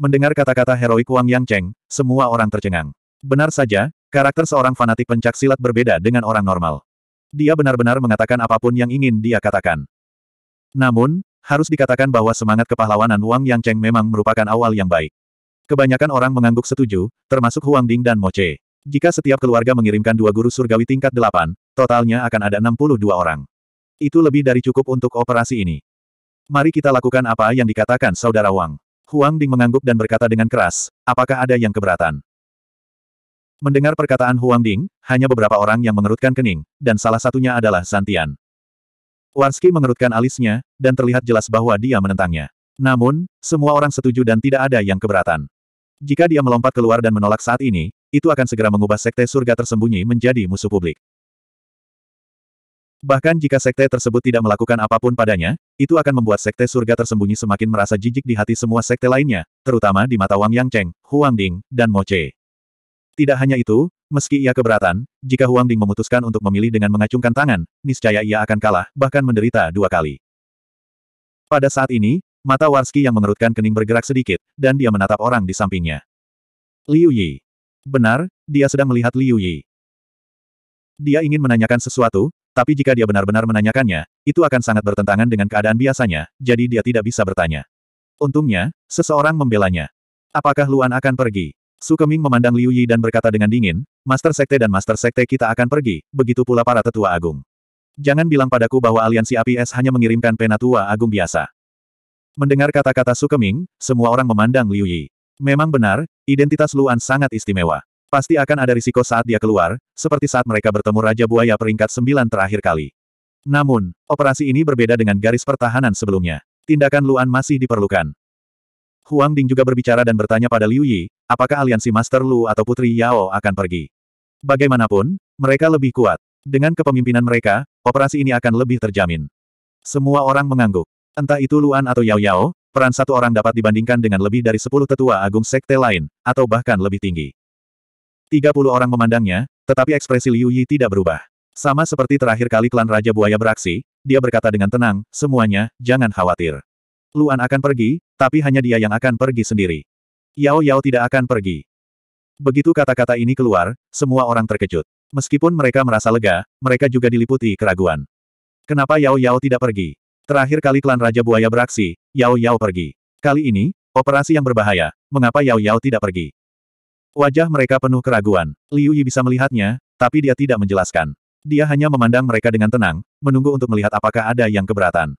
Mendengar kata-kata heroik Wang Yang Cheng, semua orang tercengang. Benar saja, karakter seorang fanatik pencak silat berbeda dengan orang normal. Dia benar-benar mengatakan apapun yang ingin dia katakan. Namun, harus dikatakan bahwa semangat kepahlawanan Wang Yang Cheng memang merupakan awal yang baik. Kebanyakan orang mengangguk setuju, termasuk Huang Ding dan Mo Che. Jika setiap keluarga mengirimkan dua guru surgawi tingkat delapan, totalnya akan ada 62 orang. Itu lebih dari cukup untuk operasi ini. Mari kita lakukan apa yang dikatakan saudara Wang. Huang Ding mengangguk dan berkata dengan keras, apakah ada yang keberatan? Mendengar perkataan Huang Ding, hanya beberapa orang yang mengerutkan kening, dan salah satunya adalah Santian. Warski mengerutkan alisnya, dan terlihat jelas bahwa dia menentangnya. Namun, semua orang setuju dan tidak ada yang keberatan. Jika dia melompat keluar dan menolak saat ini, itu akan segera mengubah sekte surga tersembunyi menjadi musuh publik. Bahkan jika sekte tersebut tidak melakukan apapun padanya, itu akan membuat sekte surga tersembunyi semakin merasa jijik di hati semua sekte lainnya, terutama di mata Wang Yangcheng, Huang Ding, dan Mo Che. Tidak hanya itu, meski ia keberatan, jika Huang Ding memutuskan untuk memilih dengan mengacungkan tangan, niscaya ia akan kalah, bahkan menderita dua kali. Pada saat ini, mata Warski yang mengerutkan kening bergerak sedikit, dan dia menatap orang di sampingnya. Liu Yi. Benar, dia sedang melihat Liu Yi. Dia ingin menanyakan sesuatu, tapi jika dia benar-benar menanyakannya, itu akan sangat bertentangan dengan keadaan biasanya, jadi dia tidak bisa bertanya. Untungnya, seseorang membelanya. Apakah Luan akan pergi? Su Keming memandang Liu Yi dan berkata dengan dingin, Master Sekte dan Master Sekte kita akan pergi, begitu pula para tetua agung. Jangan bilang padaku bahwa aliansi APS hanya mengirimkan penatua agung biasa. Mendengar kata-kata Su Keming, semua orang memandang Liu Yi. Memang benar, identitas Luan sangat istimewa. Pasti akan ada risiko saat dia keluar, seperti saat mereka bertemu Raja Buaya peringkat sembilan terakhir kali. Namun, operasi ini berbeda dengan garis pertahanan sebelumnya. Tindakan Luan masih diperlukan. Huang Ding juga berbicara dan bertanya pada Liu Yi, apakah aliansi Master Lu atau Putri Yao akan pergi. Bagaimanapun, mereka lebih kuat. Dengan kepemimpinan mereka, operasi ini akan lebih terjamin. Semua orang mengangguk. Entah itu Luan atau Yao Yao, peran satu orang dapat dibandingkan dengan lebih dari sepuluh tetua agung sekte lain, atau bahkan lebih tinggi. Tiga puluh orang memandangnya, tetapi ekspresi Liu Yi tidak berubah. Sama seperti terakhir kali klan Raja Buaya beraksi, dia berkata dengan tenang, semuanya, jangan khawatir. Luan akan pergi, tapi hanya dia yang akan pergi sendiri. Yao Yao tidak akan pergi. Begitu kata-kata ini keluar, semua orang terkejut. Meskipun mereka merasa lega, mereka juga diliputi keraguan. Kenapa Yao Yao tidak pergi? Terakhir kali klan Raja Buaya beraksi, Yao Yao pergi. Kali ini, operasi yang berbahaya, mengapa Yao Yao tidak pergi? Wajah mereka penuh keraguan. Liu Yi bisa melihatnya, tapi dia tidak menjelaskan. Dia hanya memandang mereka dengan tenang, menunggu untuk melihat apakah ada yang keberatan.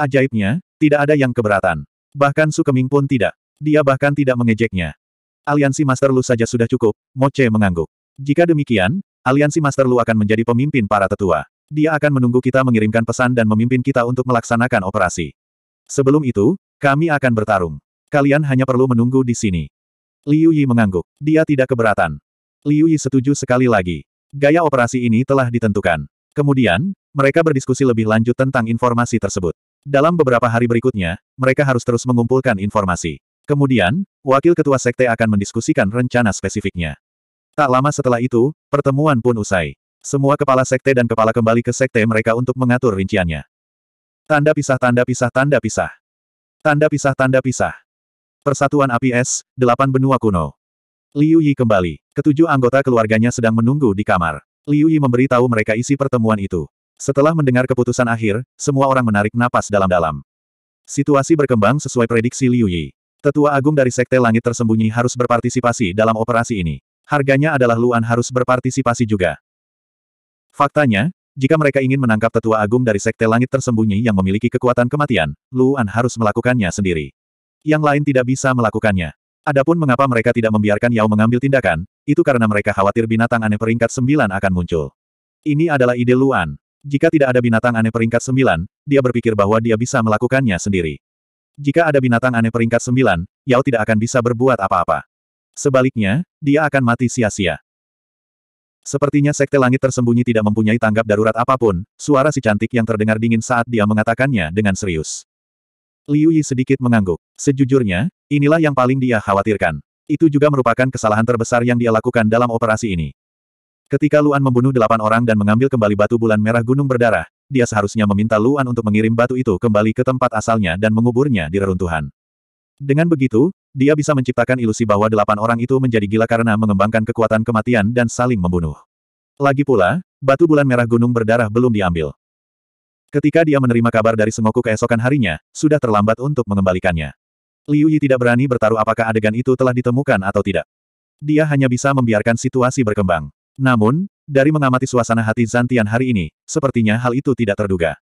Ajaibnya, tidak ada yang keberatan. Bahkan Su Keming pun tidak. Dia bahkan tidak mengejeknya. Aliansi Master Lu saja sudah cukup, Moce mengangguk. Jika demikian, aliansi Master Lu akan menjadi pemimpin para tetua. Dia akan menunggu kita mengirimkan pesan dan memimpin kita untuk melaksanakan operasi. Sebelum itu, kami akan bertarung. Kalian hanya perlu menunggu di sini. Liu Yi mengangguk. Dia tidak keberatan. Liu Yi setuju sekali lagi. Gaya operasi ini telah ditentukan. Kemudian, mereka berdiskusi lebih lanjut tentang informasi tersebut. Dalam beberapa hari berikutnya, mereka harus terus mengumpulkan informasi. Kemudian, wakil ketua sekte akan mendiskusikan rencana spesifiknya. Tak lama setelah itu, pertemuan pun usai. Semua kepala sekte dan kepala kembali ke sekte mereka untuk mengatur rinciannya. Tanda pisah tanda pisah tanda pisah. Tanda pisah tanda pisah. Persatuan api es, delapan benua kuno. Liu Yi kembali. Ketujuh anggota keluarganya sedang menunggu di kamar. Liu Yi memberi tahu mereka isi pertemuan itu. Setelah mendengar keputusan akhir, semua orang menarik napas dalam-dalam. Situasi berkembang sesuai prediksi Liu Yi. Tetua agung dari Sekte Langit Tersembunyi harus berpartisipasi dalam operasi ini. Harganya adalah Luan harus berpartisipasi juga. Faktanya, jika mereka ingin menangkap tetua agung dari sekte langit tersembunyi yang memiliki kekuatan kematian, Luan harus melakukannya sendiri. Yang lain tidak bisa melakukannya. Adapun mengapa mereka tidak membiarkan Yao mengambil tindakan, itu karena mereka khawatir binatang aneh peringkat sembilan akan muncul. Ini adalah ide Luan. Jika tidak ada binatang aneh peringkat sembilan, dia berpikir bahwa dia bisa melakukannya sendiri. Jika ada binatang aneh peringkat sembilan, Yao tidak akan bisa berbuat apa-apa. Sebaliknya, dia akan mati sia-sia. Sepertinya sekte langit tersembunyi tidak mempunyai tanggap darurat apapun, suara si cantik yang terdengar dingin saat dia mengatakannya dengan serius. Liu Yi sedikit mengangguk. Sejujurnya, inilah yang paling dia khawatirkan. Itu juga merupakan kesalahan terbesar yang dia lakukan dalam operasi ini. Ketika Luan membunuh delapan orang dan mengambil kembali batu bulan merah gunung berdarah, dia seharusnya meminta Luan untuk mengirim batu itu kembali ke tempat asalnya dan menguburnya di reruntuhan. Dengan begitu, dia bisa menciptakan ilusi bahwa delapan orang itu menjadi gila karena mengembangkan kekuatan kematian dan saling membunuh. Lagi pula, batu bulan merah gunung berdarah belum diambil. Ketika dia menerima kabar dari Sengoku keesokan harinya, sudah terlambat untuk mengembalikannya. Liu Yi tidak berani bertaruh apakah adegan itu telah ditemukan atau tidak. Dia hanya bisa membiarkan situasi berkembang. Namun, dari mengamati suasana hati Zantian hari ini, sepertinya hal itu tidak terduga.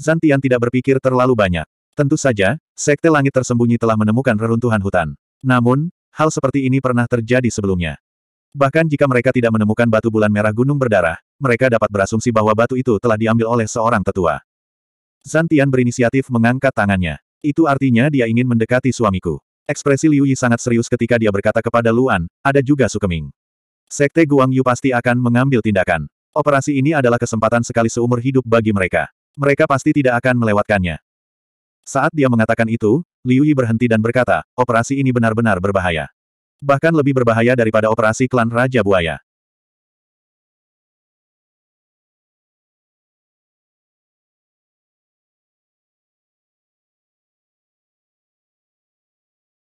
Zantian tidak berpikir terlalu banyak. Tentu saja, Sekte langit tersembunyi telah menemukan reruntuhan hutan. Namun, hal seperti ini pernah terjadi sebelumnya. Bahkan jika mereka tidak menemukan batu bulan merah gunung berdarah, mereka dapat berasumsi bahwa batu itu telah diambil oleh seorang tetua. Zantian berinisiatif mengangkat tangannya. Itu artinya dia ingin mendekati suamiku. Ekspresi Liu Yi sangat serius ketika dia berkata kepada Luan, ada juga Sukeming. Sekte Guang Yu pasti akan mengambil tindakan. Operasi ini adalah kesempatan sekali seumur hidup bagi mereka. Mereka pasti tidak akan melewatkannya. Saat dia mengatakan itu, Liu Yi berhenti dan berkata, operasi ini benar-benar berbahaya. Bahkan lebih berbahaya daripada operasi klan Raja Buaya.